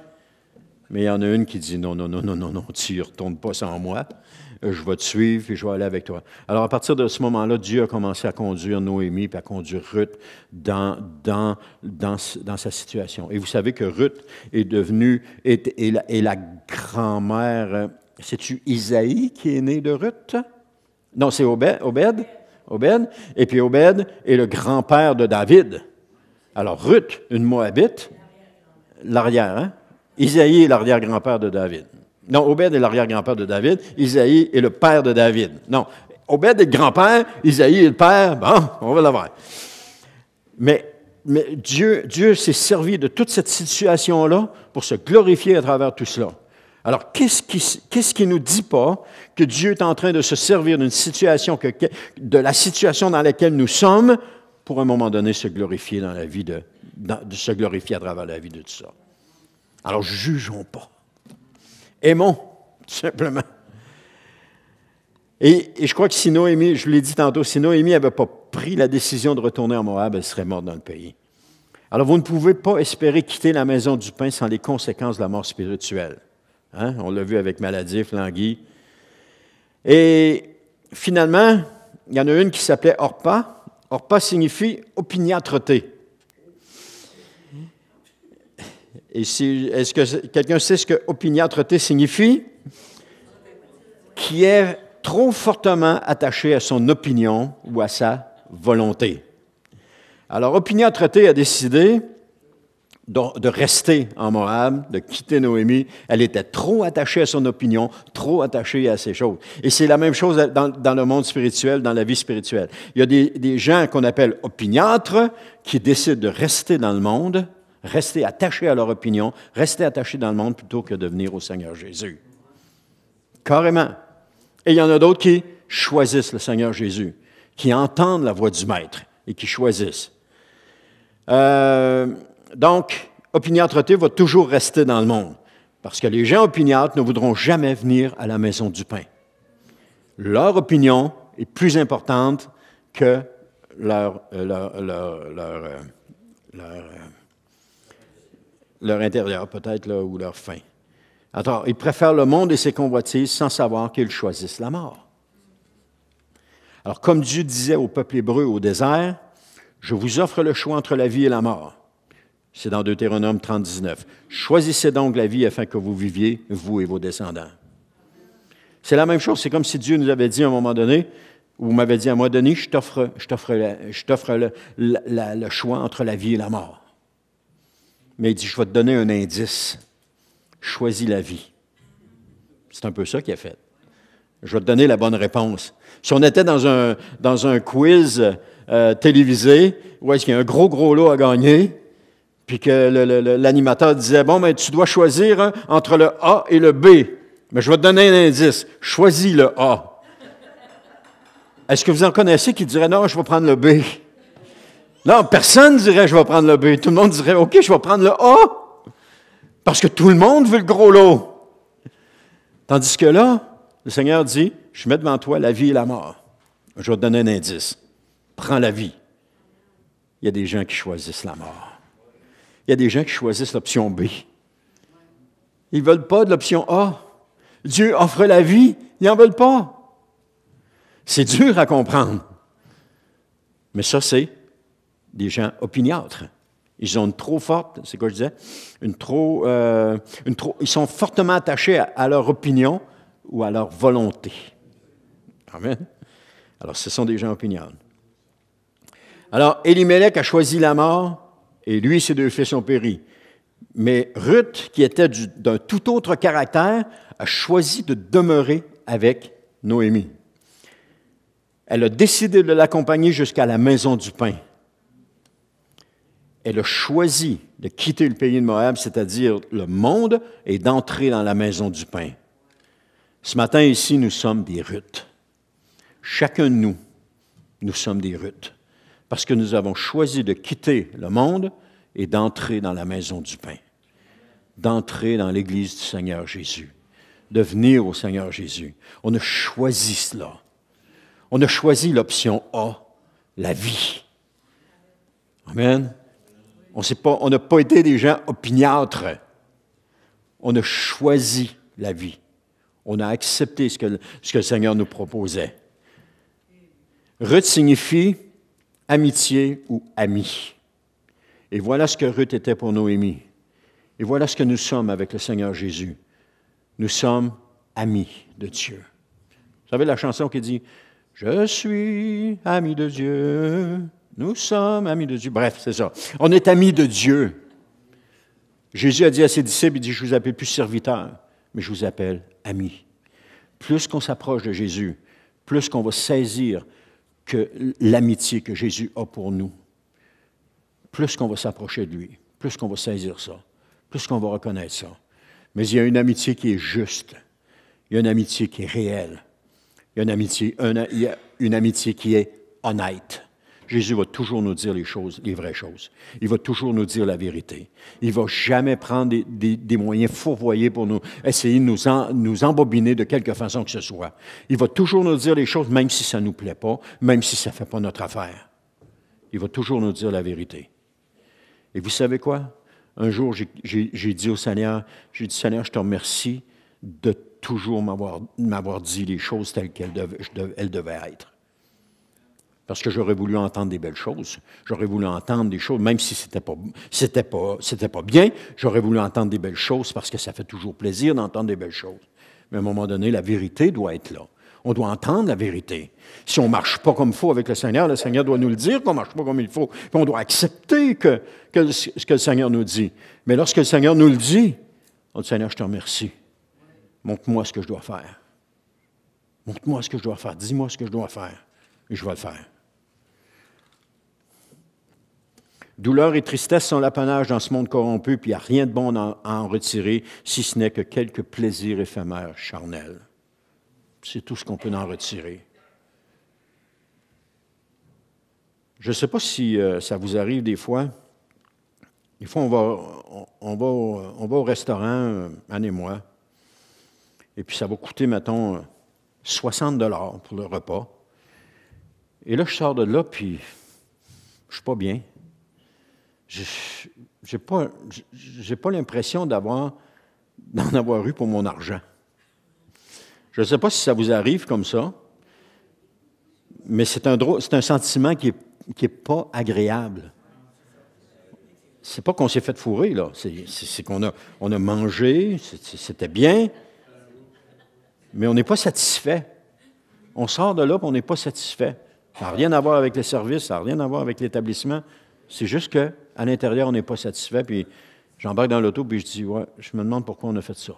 Mais il y en a une qui dit, non, non, non, non, non, non, tu ne retournes pas sans moi, je vais te suivre et je vais aller avec toi. Alors à partir de ce moment-là, Dieu a commencé à conduire Noémie, puis à conduire Ruth dans, dans, dans, sa situation. Et vous savez que Ruth est devenue, est, la, grand-mère, c'est-tu euh, Isaïe qui est né de Ruth? Non, c'est Obed? Obed, et puis Obed est le grand-père de David. Alors Ruth, une Moabite, l'arrière, hein? Isaïe est l'arrière-grand-père de David. Non, Obed est l'arrière-grand-père de David, Isaïe est le père de David. Non, Obed est le grand-père, Isaïe est le père, bon, on va l'avoir. Mais, mais Dieu, Dieu s'est servi de toute cette situation-là pour se glorifier à travers tout cela. Alors, qu'est-ce qui ne nous dit pas que Dieu est en train de se servir d'une situation, de la situation dans laquelle nous sommes, pour un moment donné se glorifier dans la vie de, se glorifier à travers la vie de tout ça. Alors, jugeons pas. Aimons, tout simplement. Et, et, je crois que si Noémie, je l'ai dit tantôt, si Noémie n'avait pas pris la décision de retourner en Moab, elle serait morte dans le pays. Alors, vous ne pouvez pas espérer quitter la maison du pain sans les conséquences de la mort spirituelle. Hein? On l'a vu avec maladie, Languy. Et finalement, il y en a une qui s'appelait Orpa. Orpa signifie opiniâtreté. Et si, est-ce que quelqu'un sait ce que opiniâtreté signifie? Qui est trop fortement attaché à son opinion ou à sa volonté. Alors, opiniâtreté a décidé de rester en Moab, de quitter Noémie. Elle était trop attachée à son opinion, trop attachée à ses choses. Et c'est la même chose dans, le monde spirituel, dans la vie spirituelle. Il y a des, des gens qu'on appelle opiniâtres qui décident de rester dans le monde, rester attachés à leur opinion, rester attachés dans le monde plutôt que de venir au Seigneur Jésus. Carrément. Et il y en a d'autres qui choisissent le Seigneur Jésus, qui entendent la voix du Maître et qui choisissent. Euh, donc, opiniâtreté va toujours rester dans le monde, parce que les gens opiniâtres ne voudront jamais venir à la maison du pain. Leur opinion est plus importante que leur, euh, leur, leur, leur, euh, euh, leur intérieur, peut-être, ou leur fin. Alors, ils préfèrent le monde et ses convoitises sans savoir qu'ils choisissent la mort. Alors, comme Dieu disait au peuple hébreu au désert, je vous offre le choix entre la vie et la mort. C'est dans Deutéronome 39. Choisissez donc la vie afin que vous viviez, vous et vos descendants. C'est la même chose. C'est comme si Dieu nous avait dit à un moment donné, ou m'avait dit à moi, « Denis, donné, je t'offre, je t'offre, le, choix entre la vie et la mort. Mais il dit, je vais te donner un indice. Choisis la vie. C'est un peu ça qu'il a fait. Je vais te donner la bonne réponse. Si on était dans un, dans un quiz euh, télévisé, où est-ce qu'il y a un gros, gros lot à gagner, puis que l'animateur disait, bon, ben, tu dois choisir hein, entre le A et le B. Mais je vais te donner un indice. Choisis le A. Est-ce que vous en connaissez qui dirait, non, je vais prendre le B? Non, personne dirait, je vais prendre le B. Tout le monde dirait, OK, je vais prendre le A. Parce que tout le monde veut le gros lot. Tandis que là, le Seigneur dit, je mets devant toi la vie et la mort. Je vais te donner un indice. Prends la vie. Il y a des gens qui choisissent la mort il y a des gens qui choisissent l'option B. Ils ne veulent pas de l'option A. Dieu offre la vie, ils n'en veulent pas. C'est dur à comprendre. Mais ça, c'est des gens opiniâtres. Ils ont une trop forte, c'est quoi je disais, une trop, euh, ils sont fortement attachés à, à, leur opinion ou à leur volonté. Amen. Alors, ce sont des gens opiniâtres. Alors, Elimelech a choisi la mort et lui, ses deux fils ont péri. Mais Ruth, qui était d'un tout autre caractère, a choisi de demeurer avec Noémie. Elle a décidé de l'accompagner jusqu'à la maison du pain. Elle a choisi de quitter le pays de Moab, c'est-à-dire le monde, et d'entrer dans la maison du pain. Ce matin, ici, nous sommes des Ruths. Chacun de nous, nous sommes des Ruths parce que nous avons choisi de quitter le monde et d'entrer dans la maison du pain, d'entrer dans l'Église du Seigneur Jésus, de venir au Seigneur Jésus. On a choisi cela. On a choisi l'option A, la vie. Amen. On n'a pas été des gens opiniâtres. On a choisi la vie. On a accepté ce que, ce que le Seigneur nous proposait. Ruth signifie amitié ou ami. Et voilà ce que Ruth était pour Noémie. Et voilà ce que nous sommes avec le Seigneur Jésus. Nous sommes amis de Dieu. Vous savez la chanson qui dit Je suis ami de Dieu, nous sommes amis de Dieu. Bref, c'est ça. On est amis de Dieu. Jésus a dit à ses disciples, il dit, je vous appelle plus serviteur, mais je vous appelle ami. Plus qu'on s'approche de Jésus, plus qu'on va saisir que l'amitié que Jésus a pour nous, plus qu'on va s'approcher de lui, plus qu'on va saisir ça, plus qu'on va reconnaître ça. Mais il y a une amitié qui est juste, il y a une amitié qui est réelle, il y a une amitié, une amitié qui est honnête. Jésus va toujours nous dire les choses, les vraies choses. Il va toujours nous dire la vérité. Il va jamais prendre des, moyens fourvoyés pour nous essayer de nous, nous embobiner de quelque façon que ce soit. Il va toujours nous dire les choses, même si ça ne nous plaît pas, même si ça ne fait pas notre affaire. Il va toujours nous dire la vérité. Et vous savez quoi? Un jour, j'ai dit au Seigneur, j'ai dit, Seigneur, je te remercie de toujours m'avoir dit les choses telles qu'elles devaient être parce que j'aurais voulu entendre des belles choses. J'aurais voulu entendre des choses, même si c'était pas, pas, bien, j'aurais voulu entendre des belles choses parce que ça fait toujours plaisir d'entendre des belles choses. Mais à un moment donné, la vérité doit être là. On doit entendre la vérité. Si on ne marche pas comme il faut avec le Seigneur, le Seigneur doit nous le dire qu'on ne marche pas comme il faut. Puis on doit accepter ce que le Seigneur nous dit. Mais lorsque le Seigneur nous le dit, on oh, dit Seigneur, je te remercie. Montre-moi ce que je dois faire. Montre-moi ce que je dois faire. Dis-moi ce que je dois faire. Et je vais le faire. Douleur et tristesse sont l'apanage dans ce monde corrompu, puis il n'y a rien de bon à en retirer, si ce n'est que quelques plaisirs éphémères, charnels. C'est tout ce qu'on peut en retirer. Je ne sais pas si euh, ça vous arrive des fois. Des fois, on va, on, va, on va au restaurant, euh, Anne et moi, et puis ça va coûter, mettons, 60 dollars pour le repas. Et là, je sors de là, puis je ne suis pas bien je n'ai pas, pas l'impression d'avoir, d'en avoir eu pour mon argent. Je ne sais pas si ça vous arrive comme ça, mais c'est un, un sentiment qui n'est est pas agréable. C'est pas qu'on s'est fait fourrer, là. C'est, qu'on a, on a mangé, c'était bien, mais on n'est pas satisfait. On sort de là, on n'est pas satisfait. Ça n'a rien à voir avec les services, ça n'a rien à voir avec l'établissement. C'est juste que à l'intérieur, on n'est pas satisfait. Puis j'embarque dans l'auto, puis je dis ouais, Je me demande pourquoi on a fait ça.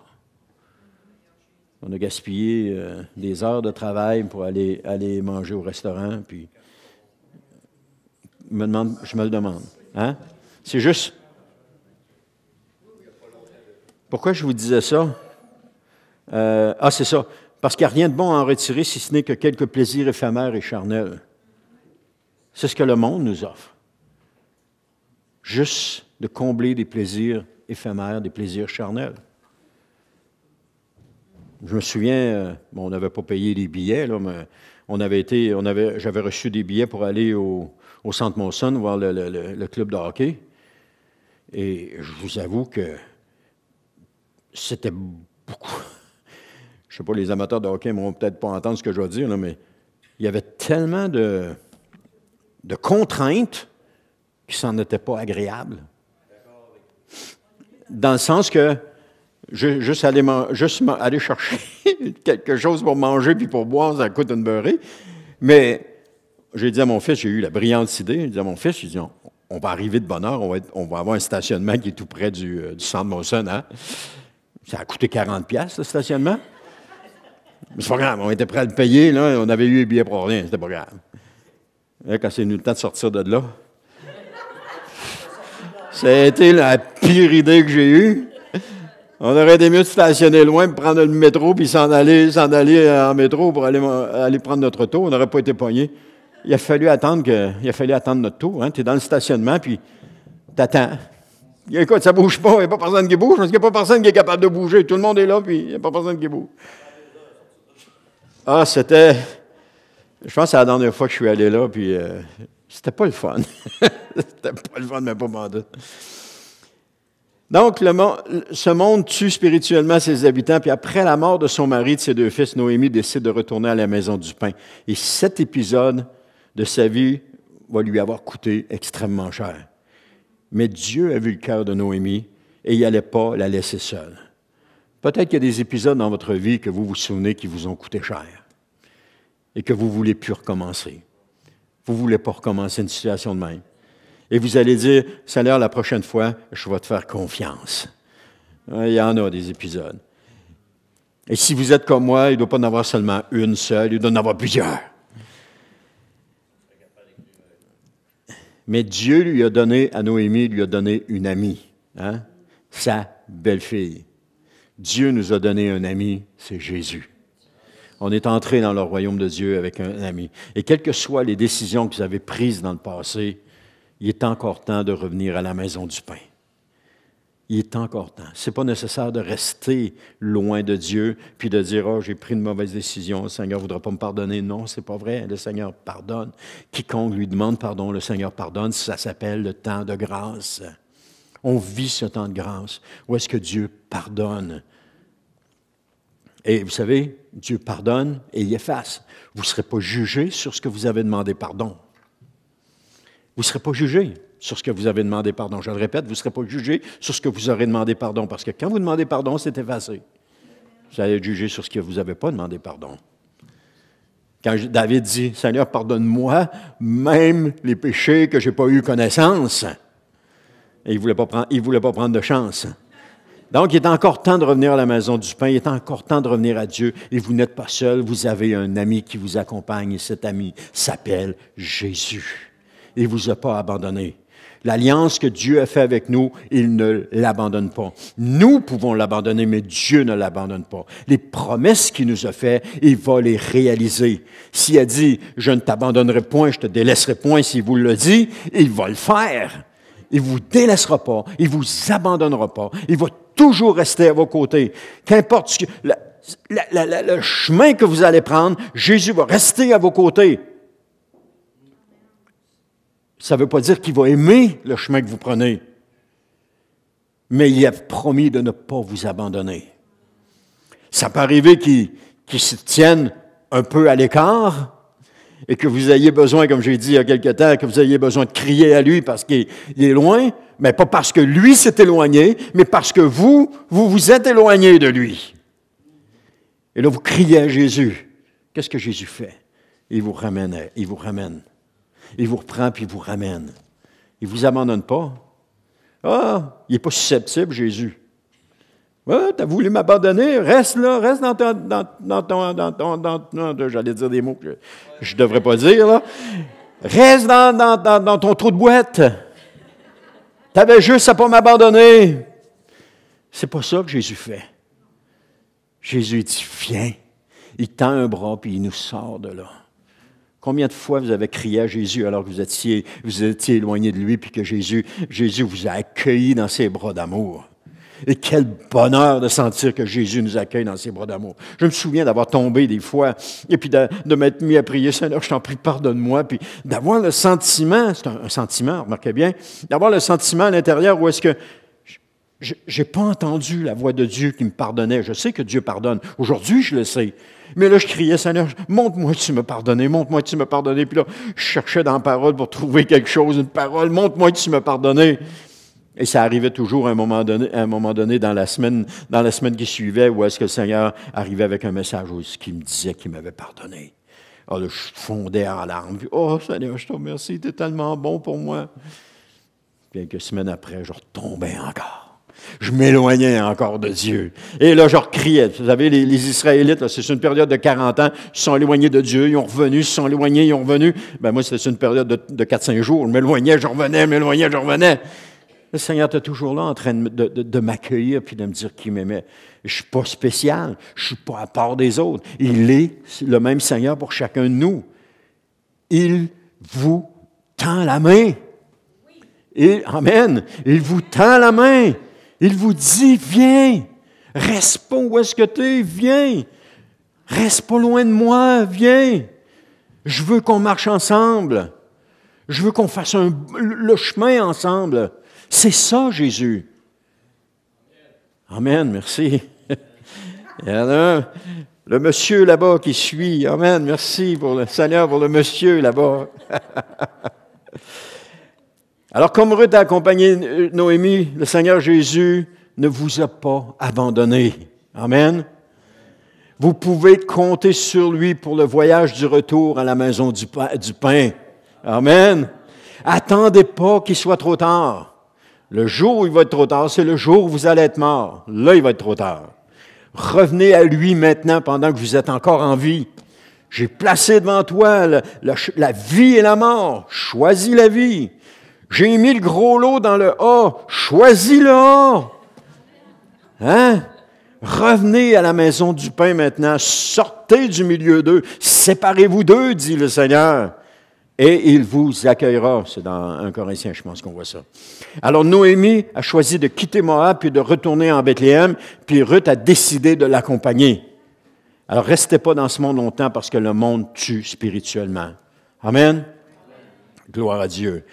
On a gaspillé euh, des heures de travail pour aller, manger au restaurant, puis je me le demande. Hein? C'est juste. Pourquoi je vous disais ça? Euh, ah, c'est ça. Parce qu'il n'y a rien de bon à en retirer si ce n'est que quelques plaisirs éphémères et charnels. C'est ce que le monde nous offre juste de combler des plaisirs éphémères, des plaisirs charnels. Je me souviens, euh, on n'avait pas payé les billets, là, mais on avait été, on j'avais reçu des billets pour aller au, au Centre Monson voir le, club de hockey. Et je vous avoue que c'était beaucoup. Je sais pas, les amateurs de hockey ne vont peut-être pas entendre ce que je vais dire, mais il y avait tellement de, de contraintes qui ça n'était pas agréable. Dans le sens que je, juste, aller, juste aller chercher quelque chose pour manger puis pour boire, ça coûte une beurrée. Mais j'ai dit à mon fils, j'ai eu la brillante idée, j'ai dit à mon fils, j'ai dit, on, va arriver de bonne heure, on va, avoir un stationnement qui est tout près du, euh, centre Monson. Hein? Ça a coûté 40 pièces le stationnement. Mais c'est pas grave, on était prêts à le payer, là, on avait eu les billets pour rien, c'était pas grave. quand c'est venu le temps de sortir de là, ça a été la pire idée que j'ai eue. On aurait été mieux de stationner loin, prendre le métro, puis s'en aller, s'en aller en métro pour aller, aller prendre notre tour. On n'aurait pas été poigné. Il a fallu attendre que, il a fallu attendre notre tour. Hein. Tu es dans le stationnement, puis t'attends. Écoute, ça bouge pas. Il n'y a pas personne qui bouge parce qu'il n'y a pas personne qui est capable de bouger. Tout le monde est là, puis il n'y a pas personne qui bouge. Ah, c'était. Je pense que c'est la dernière fois que je suis allé là, puis euh, c'était pas le fun. C'était pas le fun, mais pas mandat. Donc, ce monde tue spirituellement ses habitants, puis après la mort de son mari et de ses deux fils, Noémie décide de retourner à la maison du pain. Et cet épisode de sa vie va lui avoir coûté extrêmement cher. Mais Dieu a vu le cœur de Noémie et il n'allait pas la laisser seule. Peut-être qu'il y a des épisodes dans votre vie que vous vous souvenez qui vous ont coûté cher et que vous voulez plus recommencer. Vous ne voulez pas recommencer une situation de même. Et vous allez dire, ça l'air, la prochaine fois, je vais te faire confiance. Euh, il y en a des épisodes. Et si vous êtes comme moi, il ne doit pas en avoir seulement une seule, il doit en avoir plusieurs. Mais Dieu lui a donné, à Noémie, lui a donné une amie, hein? sa belle-fille. Dieu nous a donné un ami, c'est Jésus. On est entré dans le royaume de Dieu avec un ami. Et quelles que soient les décisions que vous avez prises dans le passé, il est encore temps de revenir à la maison du pain. Il est encore temps. Ce n'est pas nécessaire de rester loin de Dieu puis de dire Oh, j'ai pris une mauvaise décision, le Seigneur ne voudra pas me pardonner. Non, ce n'est pas vrai. Le Seigneur pardonne. Quiconque lui demande pardon, le Seigneur pardonne. Ça s'appelle le temps de grâce. On vit ce temps de grâce où est-ce que Dieu pardonne et vous savez, Dieu pardonne et il efface. Vous ne serez pas jugé sur ce que vous avez demandé pardon. Vous ne serez pas jugé sur ce que vous avez demandé pardon. Je le répète, vous ne serez pas jugé sur ce que vous aurez demandé pardon, parce que quand vous demandez pardon, c'est effacé. Vous allez être jugé sur ce que vous n'avez pas demandé pardon. Quand David dit, Seigneur, pardonne-moi même les péchés que je n'ai pas eu connaissance, et il ne voulait pas prendre de chance. Donc, il est encore temps de revenir à la maison du pain, il est encore temps de revenir à Dieu, et vous n'êtes pas seul, vous avez un ami qui vous accompagne, et cet ami s'appelle Jésus. Il ne vous a pas abandonné. L'alliance que Dieu a faite avec nous, il ne l'abandonne pas. Nous pouvons l'abandonner, mais Dieu ne l'abandonne pas. Les promesses qu'il nous a faites, il va les réaliser. S'il a dit, je ne t'abandonnerai point, je te délaisserai point, s'il vous le dit, il va le faire. Il vous délaissera pas, il vous abandonnera pas, il va toujours rester à vos côtés. Qu'importe le chemin que vous allez prendre, Jésus va rester à vos côtés. Ça ne veut pas dire qu'il va aimer le chemin que vous prenez, mais il a promis de ne pas vous abandonner. Ça peut arriver qu'il se tienne un peu à l'écart, et que vous ayez besoin, comme j'ai dit il y a quelque temps, que vous ayez besoin de crier à lui parce qu'il est loin, mais pas parce que lui s'est éloigné, mais parce que vous, vous vous êtes éloigné de lui. Et là, vous criez à Jésus. Qu'est-ce que Jésus fait? Il vous ramène, il vous ramène. Il vous reprend, puis il vous ramène. Il ne vous abandonne pas. Ah, il n'est pas susceptible, Jésus. Ouais, t'as voulu m'abandonner, reste là, reste dans ton. J'allais dire des mots que je ne devrais pas dire, là. Reste dans, ton trou de boîte. T'avais juste à pas m'abandonner. C'est pas ça que Jésus fait. Jésus dit Viens. Il tend un bras puis il nous sort de là. Combien de fois vous avez crié à Jésus alors que vous étiez, vous étiez éloigné de lui puis que Jésus, Jésus vous a accueilli dans ses bras d'amour? Et quel bonheur de sentir que Jésus nous accueille dans ses bras d'amour. Je me souviens d'avoir tombé des fois et puis de, m'être mis à prier, Seigneur, je t'en prie, pardonne-moi. Puis d'avoir le sentiment, c'est un, sentiment, remarquez bien, d'avoir le sentiment à l'intérieur où est-ce que je n'ai pas entendu la voix de Dieu qui me pardonnait. Je sais que Dieu pardonne. Aujourd'hui, je le sais. Mais là, je criais, Seigneur, montre-moi tu me pardonnes, montre-moi tu me pardonnais. Puis là, je cherchais dans la parole pour trouver quelque chose, une parole, montre-moi tu me pardonnais. Et ça arrivait toujours à un moment donné, un moment donné dans la semaine, dans la semaine qui suivait, où est-ce que le Seigneur arrivait avec un message qui me disait qu'il m'avait pardonné. Alors ah, je fondais en larmes. oh Seigneur, je te remercie, tu es tellement bon pour moi. Quelques semaines après, je retombais encore. Je m'éloignais encore de Dieu. Et là, je criais. Vous savez, les, Israélites, c'est une période de 40 ans, ils sont éloignés de Dieu, ils ont revenu, ils sont éloignés, ils ont revenu. Ben, moi, c'était une période de, de 4-5 jours. Je m'éloignais, je revenais, je m'éloignais, je revenais. Le Seigneur est toujours là en train de, m'accueillir puis de me dire qu'il m'aimait. Je ne suis pas spécial, je ne suis pas à part des autres. Il est le même Seigneur pour chacun de nous. Il vous tend la main. Et amen. Il vous tend la main. Il vous dit, viens. Reste pas où est-ce que tu es, viens. Reste pas loin de moi, viens. Je veux qu'on marche ensemble. Je veux qu'on fasse le chemin ensemble. C'est ça, Jésus. Amen, merci. Il le monsieur là-bas qui suit. Amen, merci pour le Seigneur, pour le monsieur là-bas. Alors, comme Ruth a accompagné Noémie, le Seigneur Jésus ne vous a pas abandonné. Amen. Vous pouvez compter sur lui pour le voyage du retour à la maison du pain. Amen. Attendez pas qu'il soit trop tard. Le jour où il va être trop tard, c'est le jour où vous allez être mort. Là, il va être trop tard. Revenez à lui maintenant pendant que vous êtes encore en vie. J'ai placé devant toi la vie et la mort. Choisis la vie. J'ai mis le gros lot dans le A. Choisis le A. Hein? Revenez à la maison du pain maintenant. Sortez du milieu d'eux. Séparez-vous d'eux, dit le Seigneur et il vous accueillera. C'est dans un Corinthien, je pense qu'on voit ça. Alors Noémie a choisi de quitter Moab, puis de retourner en Bethléem, puis Ruth a décidé de l'accompagner. Alors restez pas dans ce monde longtemps parce que le monde tue spirituellement. Amen. Gloire à Dieu.